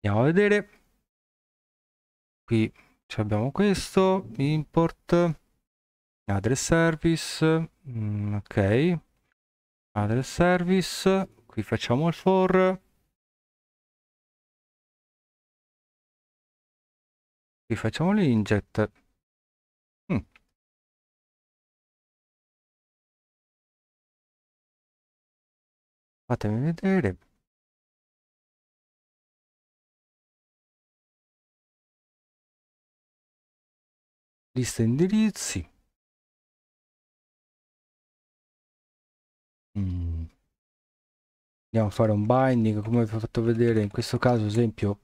andiamo a vedere qui abbiamo questo import address service mm, ok address service qui facciamo il for qui facciamo l'inject Fatemi vedere. Lista indirizzi. Mm. Andiamo a fare un binding, come vi ho fatto vedere in questo caso, esempio,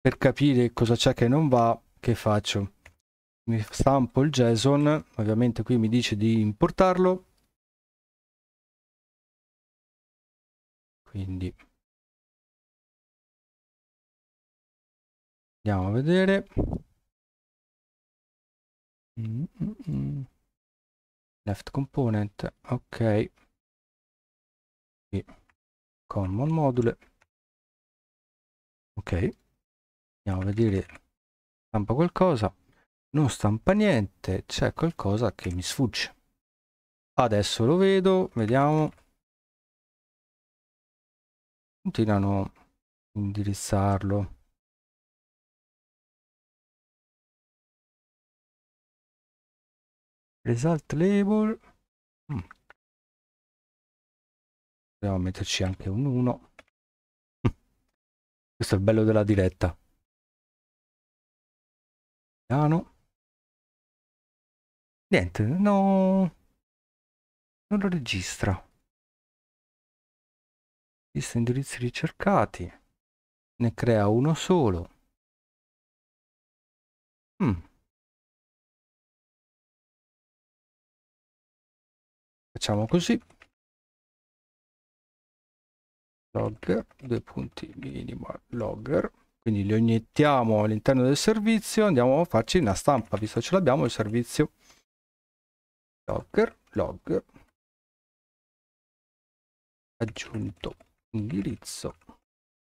per capire cosa c'è che non va, che faccio? Mi stampo il JSON, ovviamente qui mi dice di importarlo, quindi andiamo a vedere mm, mm, mm. left component ok qui common module ok andiamo a vedere stampa qualcosa non stampa niente c'è qualcosa che mi sfugge adesso lo vedo vediamo continuano a indirizzarlo result label mm. dobbiamo metterci anche un 1 [LAUGHS] questo è il bello della diretta piano niente no non lo registra lista indirizzi ricercati ne crea uno solo hmm. facciamo così logger due punti minimo logger quindi li iniettiamo all'interno del servizio andiamo a farci una stampa visto che ce l'abbiamo il servizio logger log aggiunto indirizzo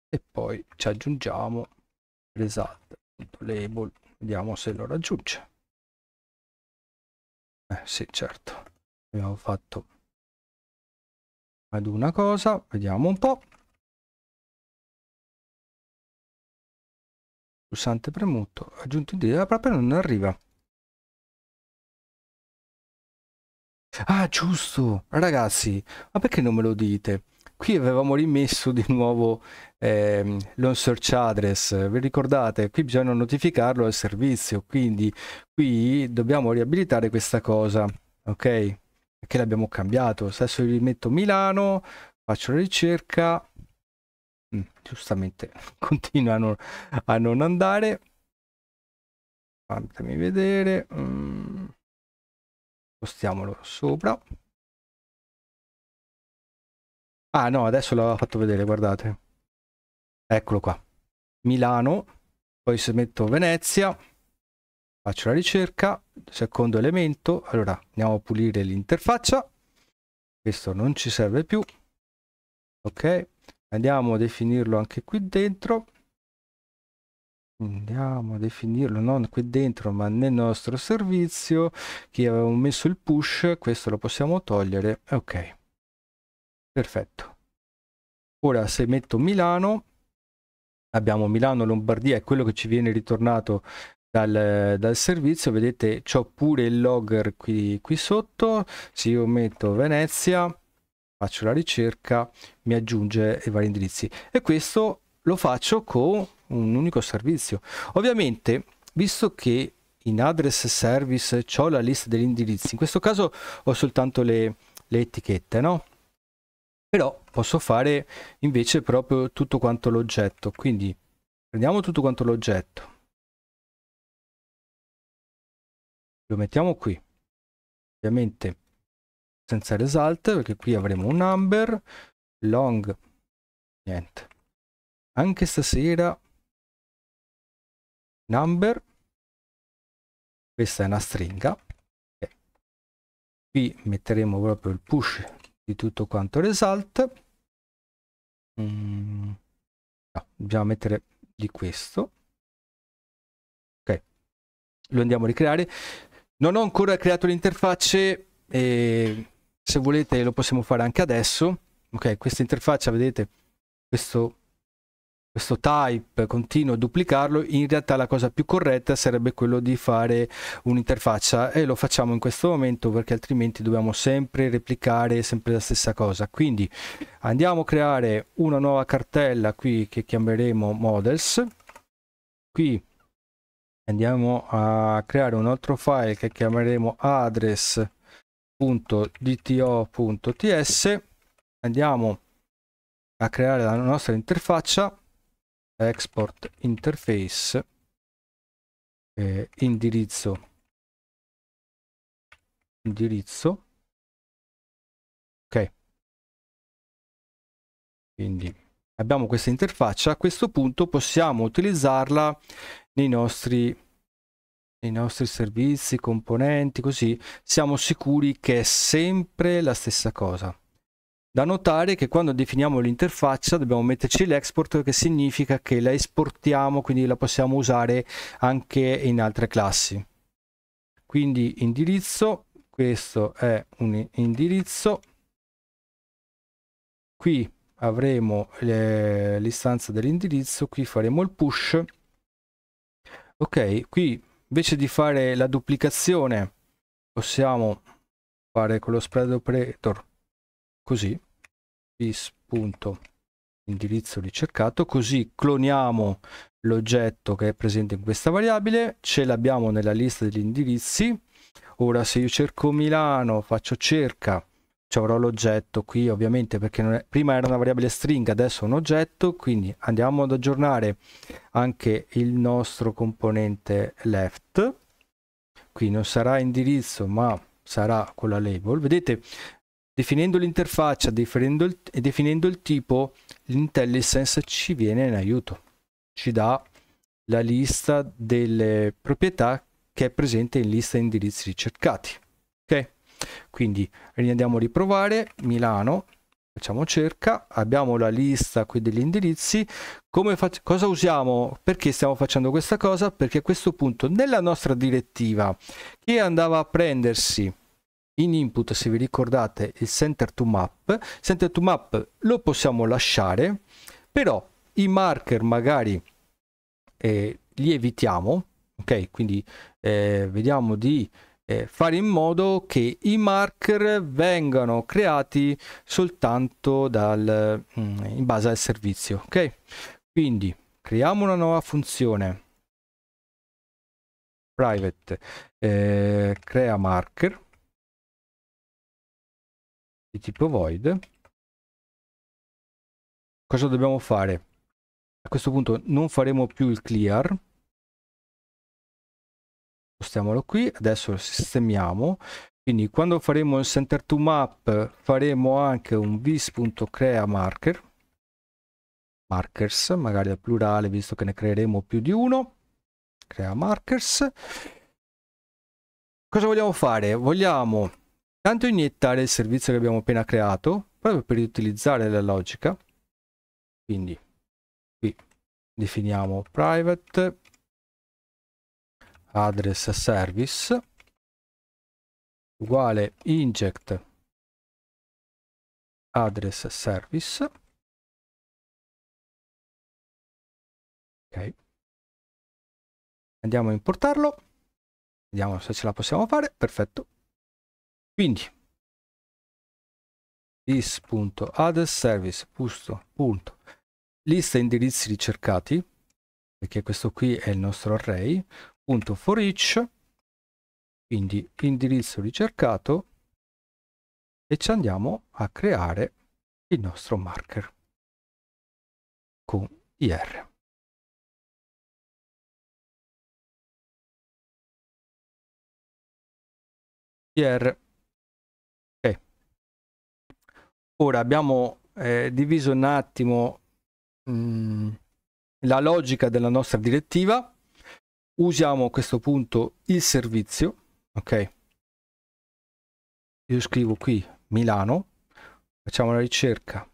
e poi ci aggiungiamo result.label vediamo se lo raggiunge eh sì certo abbiamo fatto ad una cosa vediamo un po pulsante premuto aggiunto idea proprio non arriva ah giusto ragazzi ma perché non me lo dite qui avevamo rimesso di nuovo eh, l'on search address vi ricordate qui bisogna notificarlo al servizio quindi qui dobbiamo riabilitare questa cosa ok perché l'abbiamo cambiato adesso metto Milano faccio la ricerca mm, giustamente [LAUGHS] continua a non, a non andare fatemi vedere mm. spostiamolo sopra Ah no, adesso l'ho fatto vedere, guardate. Eccolo qua. Milano, poi se metto Venezia, faccio la ricerca, secondo elemento, allora andiamo a pulire l'interfaccia, questo non ci serve più, ok, andiamo a definirlo anche qui dentro, andiamo a definirlo non qui dentro ma nel nostro servizio che avevamo messo il push questo lo possiamo togliere ok perfetto ora se metto Milano abbiamo Milano Lombardia è quello che ci viene ritornato dal, dal servizio vedete c'ho pure il logger qui, qui sotto se io metto Venezia faccio la ricerca mi aggiunge i vari indirizzi e questo lo faccio con un unico servizio ovviamente visto che in address service ho la lista degli indirizzi in questo caso ho soltanto le, le etichette no però posso fare invece proprio tutto quanto l'oggetto quindi prendiamo tutto quanto l'oggetto lo mettiamo qui ovviamente senza result perché qui avremo un number long niente anche stasera number questa è una stringa qui metteremo proprio il push di tutto quanto result mm, no, bisogna mettere di questo ok lo andiamo a ricreare non ho ancora creato l'interfaccia e se volete lo possiamo fare anche adesso ok questa interfaccia vedete questo questo type continuo a duplicarlo, in realtà la cosa più corretta sarebbe quello di fare un'interfaccia e lo facciamo in questo momento perché altrimenti dobbiamo sempre replicare sempre la stessa cosa. Quindi andiamo a creare una nuova cartella qui che chiameremo models. Qui andiamo a creare un altro file che chiameremo address.dto.ts. Andiamo a creare la nostra interfaccia export interface eh, indirizzo indirizzo ok quindi abbiamo questa interfaccia a questo punto possiamo utilizzarla nei nostri nei nostri servizi componenti così siamo sicuri che è sempre la stessa cosa da notare che quando definiamo l'interfaccia dobbiamo metterci l'export che significa che la esportiamo, quindi la possiamo usare anche in altre classi. Quindi indirizzo, questo è un indirizzo. Qui avremo eh, l'istanza dell'indirizzo, qui faremo il push. Ok, qui invece di fare la duplicazione possiamo fare con lo spread operator così indirizzo ricercato così cloniamo l'oggetto che è presente in questa variabile ce l'abbiamo nella lista degli indirizzi ora se io cerco Milano faccio cerca ci avrò l'oggetto qui ovviamente perché è, prima era una variabile stringa adesso è un oggetto quindi andiamo ad aggiornare anche il nostro componente left qui non sarà indirizzo ma sarà con la label vedete Definendo l'interfaccia definendo il, e definendo il tipo, l'intellisense ci viene in aiuto. Ci dà la lista delle proprietà che è presente in lista indirizzi ricercati. Ok? Quindi andiamo a riprovare Milano, facciamo cerca, abbiamo la lista qui degli indirizzi, Come cosa usiamo, perché stiamo facendo questa cosa? Perché a questo punto nella nostra direttiva chi andava a prendersi in input se vi ricordate il center to map center to map lo possiamo lasciare però i marker magari eh, li evitiamo ok quindi eh, vediamo di eh, fare in modo che i marker vengano creati soltanto dal, mm, in base al servizio ok quindi creiamo una nuova funzione private eh, crea marker di tipo void cosa dobbiamo fare a questo punto non faremo più il clear spostiamolo qui adesso lo sistemiamo quindi quando faremo il center to map faremo anche un vis.crea marker markers magari al plurale visto che ne creeremo più di uno crea markers cosa vogliamo fare vogliamo tanto iniettare il servizio che abbiamo appena creato proprio per riutilizzare la logica quindi qui definiamo private address service uguale inject address service ok andiamo a importarlo vediamo se ce la possiamo fare perfetto quindi this.addService indirizzi ricercati perché questo qui è il nostro array punto for each quindi indirizzo ricercato e ci andiamo a creare il nostro marker con ir ir Ora abbiamo eh, diviso un attimo mh, mm, la logica della nostra direttiva. Usiamo a questo punto il servizio, ok? Io scrivo qui Milano, facciamo la ricerca,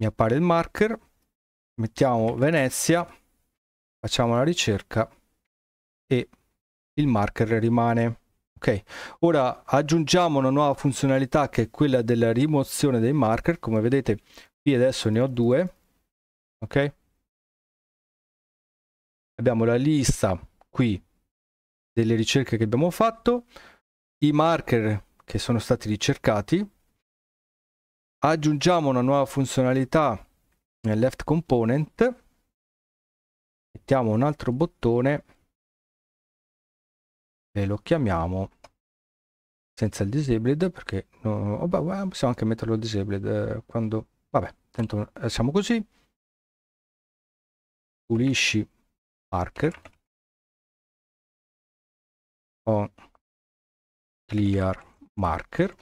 mi appare il marker, mettiamo Venezia, facciamo la ricerca e il marker rimane. Ok, ora aggiungiamo una nuova funzionalità che è quella della rimozione dei marker, come vedete qui adesso ne ho due, ok? Abbiamo la lista qui delle ricerche che abbiamo fatto, i marker che sono stati ricercati, aggiungiamo una nuova funzionalità nel left component, mettiamo un altro bottone e lo chiamiamo senza il disabled perché no, oh, possiamo anche metterlo disabled eh, quando vabbè tanto eh, siamo così pulisci Parker on clear marker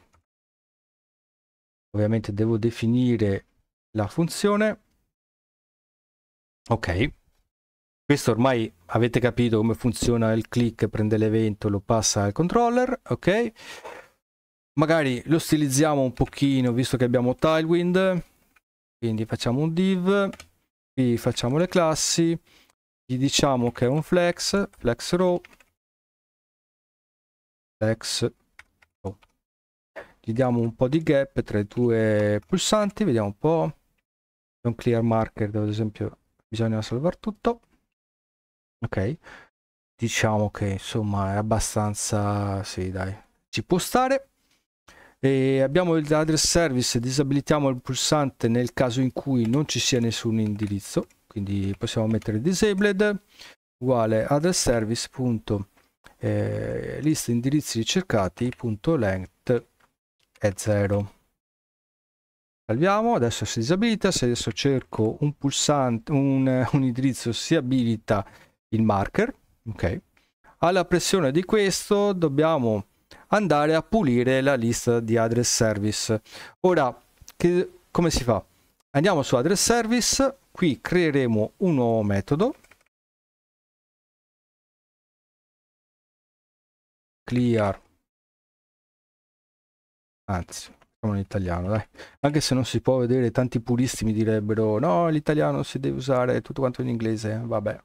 ovviamente devo definire la funzione ok questo ormai avete capito come funziona il click prende l'evento lo passa al controller ok magari lo stilizziamo un pochino visto che abbiamo Tilewind, quindi facciamo un div qui facciamo le classi gli diciamo che è un flex flex row flex row gli diamo un po' di gap tra i due pulsanti vediamo un po' un clear marker dove ad esempio bisogna salvare tutto Ok. Diciamo che insomma è abbastanza... Sì, dai. Ci può stare. E abbiamo il address service, disabilitiamo il pulsante nel caso in cui non ci sia nessun indirizzo, quindi possiamo mettere disabled uguale address service punto, eh, lista indirizzi ricercati punto length è 0. Salviamo, adesso si disabilita, se adesso cerco un pulsante, un, [LAUGHS] un indirizzo si abilita il marker, ok? Alla pressione di questo dobbiamo andare a pulire la lista di address service. Ora, che, come si fa? Andiamo su address service, qui creeremo un nuovo metodo. Clear. Anzi, in italiano, dai. Anche se non si può vedere, tanti puristi mi direbbero no, l'italiano si deve usare tutto quanto in inglese, vabbè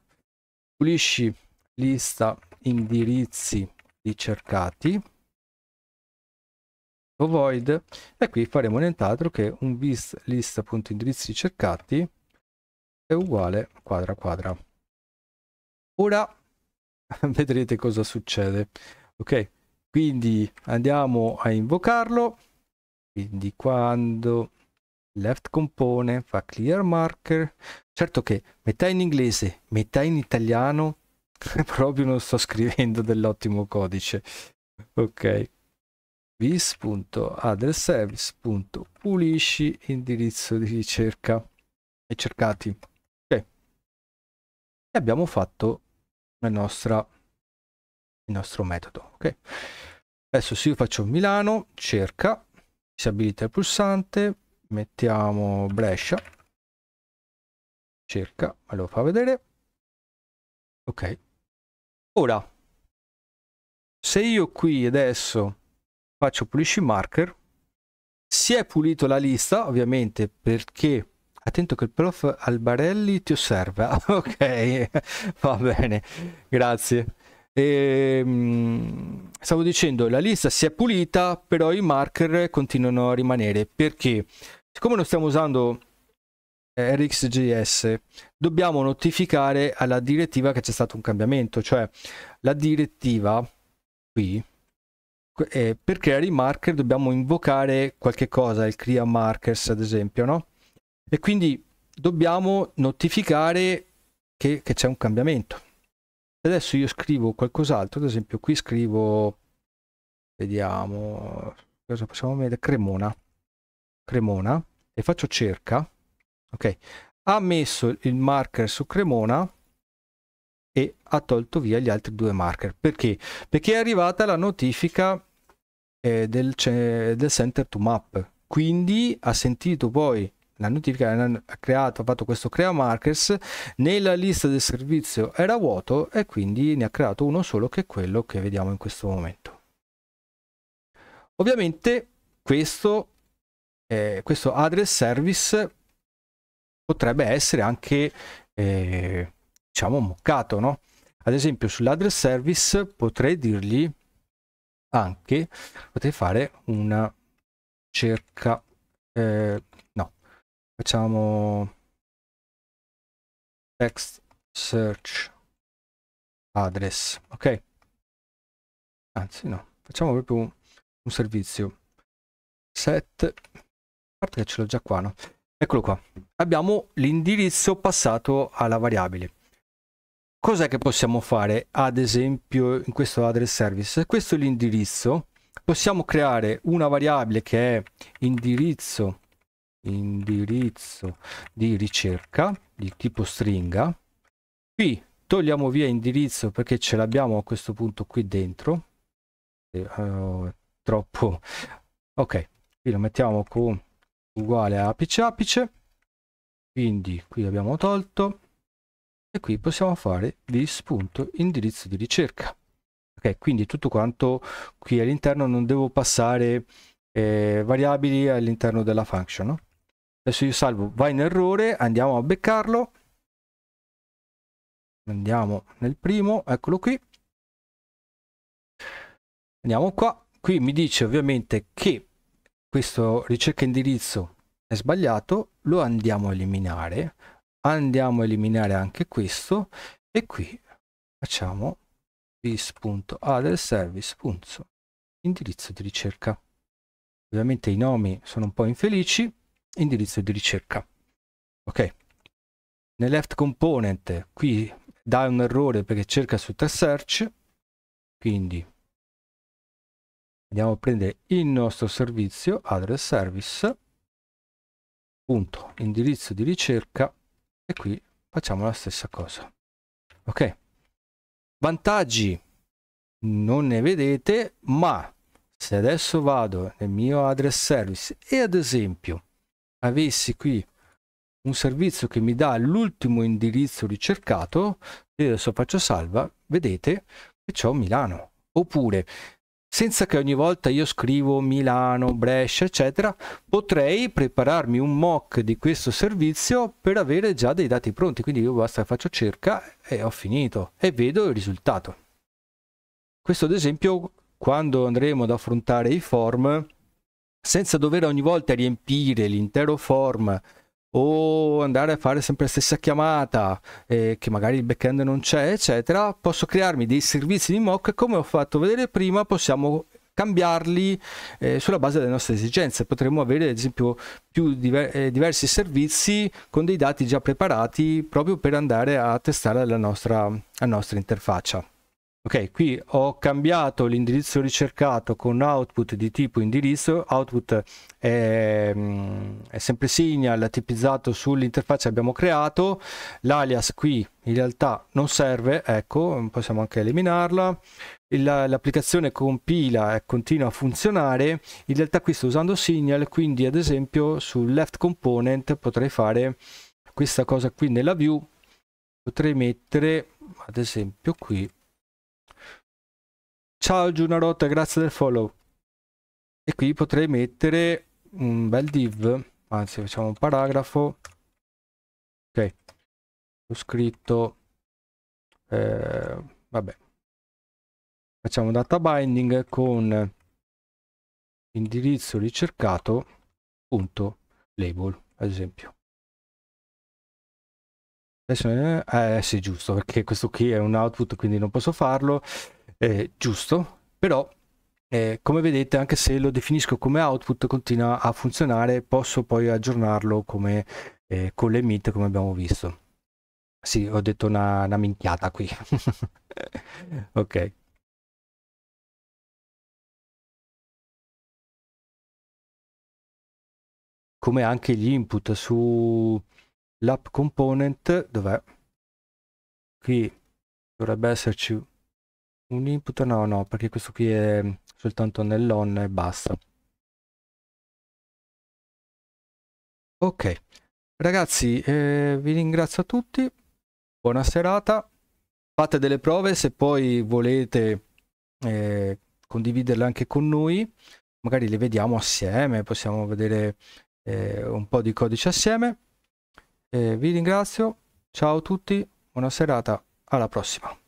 pulisci lista indirizzi ricercati void e qui faremo nient'altro che un vis list.indirizzi ricercati è uguale quadra quadra ora [LAUGHS] vedrete cosa succede ok quindi andiamo a invocarlo quindi quando left compone fa clear marker Certo che metà in inglese, metà in italiano, [LAUGHS] proprio non sto scrivendo dell'ottimo codice. Ok. vis.addressservice.pulisci indirizzo di ricerca e cercati. Ok. E abbiamo fatto la nostra, il nostro metodo. Ok. Adesso se io faccio Milano, cerca, si abilita il pulsante, mettiamo Brescia, cerca, me lo fa vedere. Ok. Ora, se io qui adesso faccio pulisci marker, si è pulito la lista, ovviamente, perché attento che il prof Albarelli ti osserva. [LAUGHS] ok, va bene, grazie. E, ehm, stavo dicendo, la lista si è pulita, però i marker continuano a rimanere perché siccome non stiamo usando RxJS dobbiamo notificare alla direttiva che c'è stato un cambiamento cioè la direttiva qui eh, per creare i marker dobbiamo invocare qualche cosa il crea markers ad esempio no e quindi dobbiamo notificare che, che c'è un cambiamento adesso io scrivo qualcos'altro ad esempio qui scrivo vediamo cosa possiamo mettere cremona cremona e faccio cerca ok ha messo il marker su Cremona e ha tolto via gli altri due marker perché perché è arrivata la notifica eh, del, del center to map quindi ha sentito poi la notifica ha creato ha fatto questo crea markers nella lista del servizio era vuoto e quindi ne ha creato uno solo che è quello che vediamo in questo momento ovviamente questo, eh, questo address service potrebbe essere anche eh, diciamo moccato, no? Ad esempio sull'address service potrei dirgli anche, potrei fare una cerca, eh, no, facciamo text search address, ok? Anzi no, facciamo proprio un, un servizio set, a parte che ce l'ho già qua, no? Eccolo qua. Abbiamo l'indirizzo passato alla variabile. Cos'è che possiamo fare? Ad esempio in questo address service. Questo è l'indirizzo. Possiamo creare una variabile che è indirizzo, indirizzo di ricerca di tipo stringa. Qui togliamo via indirizzo perché ce l'abbiamo a questo punto qui dentro. Eh, eh, troppo. Ok, qui lo mettiamo con uguale a apice apice quindi qui abbiamo tolto e qui possiamo fare this.indirizzo di ricerca ok quindi tutto quanto qui all'interno non devo passare eh, variabili all'interno della function no? adesso io salvo va in errore andiamo a beccarlo andiamo nel primo eccolo qui andiamo qua qui mi dice ovviamente che questo ricerca indirizzo è sbagliato, lo andiamo a eliminare, andiamo a eliminare anche questo e qui facciamo bis.adelservice.so di ricerca. Ovviamente i nomi sono un po' infelici, indirizzo di ricerca. Ok. Nel left component qui dà un errore perché cerca su test search, quindi andiamo a prendere il nostro servizio address service punto indirizzo di ricerca e qui facciamo la stessa cosa ok vantaggi non ne vedete ma se adesso vado nel mio address service e ad esempio avessi qui un servizio che mi dà l'ultimo indirizzo ricercato io adesso faccio salva vedete che ho Milano oppure senza che ogni volta io scrivo Milano, Brescia, eccetera, potrei prepararmi un mock di questo servizio per avere già dei dati pronti. Quindi io basta che faccio cerca e ho finito e vedo il risultato. Questo ad esempio quando andremo ad affrontare i form, senza dover ogni volta riempire l'intero form o andare a fare sempre la stessa chiamata eh, che magari il backend non c'è eccetera posso crearmi dei servizi di mock come ho fatto vedere prima possiamo cambiarli eh, sulla base delle nostre esigenze potremmo avere ad esempio più diver- eh, diversi servizi con dei dati già preparati proprio per andare a testare la nostra, la nostra interfaccia Ok, qui ho cambiato l'indirizzo ricercato con output di tipo indirizzo, output è, mm, è sempre signal tipizzato sull'interfaccia che abbiamo creato, l'alias qui in realtà non serve, ecco, possiamo anche eliminarla, l'applicazione compila e continua a funzionare, in realtà qui sto usando signal, quindi ad esempio sul left component potrei fare questa cosa qui nella view, potrei mettere ad esempio qui Ciao Giunarotta, grazie del follow. E qui potrei mettere un bel div, anzi facciamo un paragrafo. Ok, ho scritto, eh, vabbè, facciamo data binding con indirizzo ricercato punto label ad esempio adesso eh, eh, sì giusto perché questo qui è un output quindi non posso farlo eh, giusto, però eh, come vedete anche se lo definisco come output continua a funzionare, posso poi aggiornarlo come, eh, con le meet come abbiamo visto. Sì, ho detto una, una minchiata qui. [LAUGHS] ok. Come anche gli input su l'app component, dov'è? Qui dovrebbe esserci un input no, no, perché questo qui è soltanto nell'on e basta. Ok, ragazzi, eh, vi ringrazio a tutti, buona serata, fate delle prove se poi volete eh, condividerle anche con noi, magari le vediamo assieme, possiamo vedere eh, un po' di codice assieme. Eh, vi ringrazio, ciao a tutti, buona serata, alla prossima.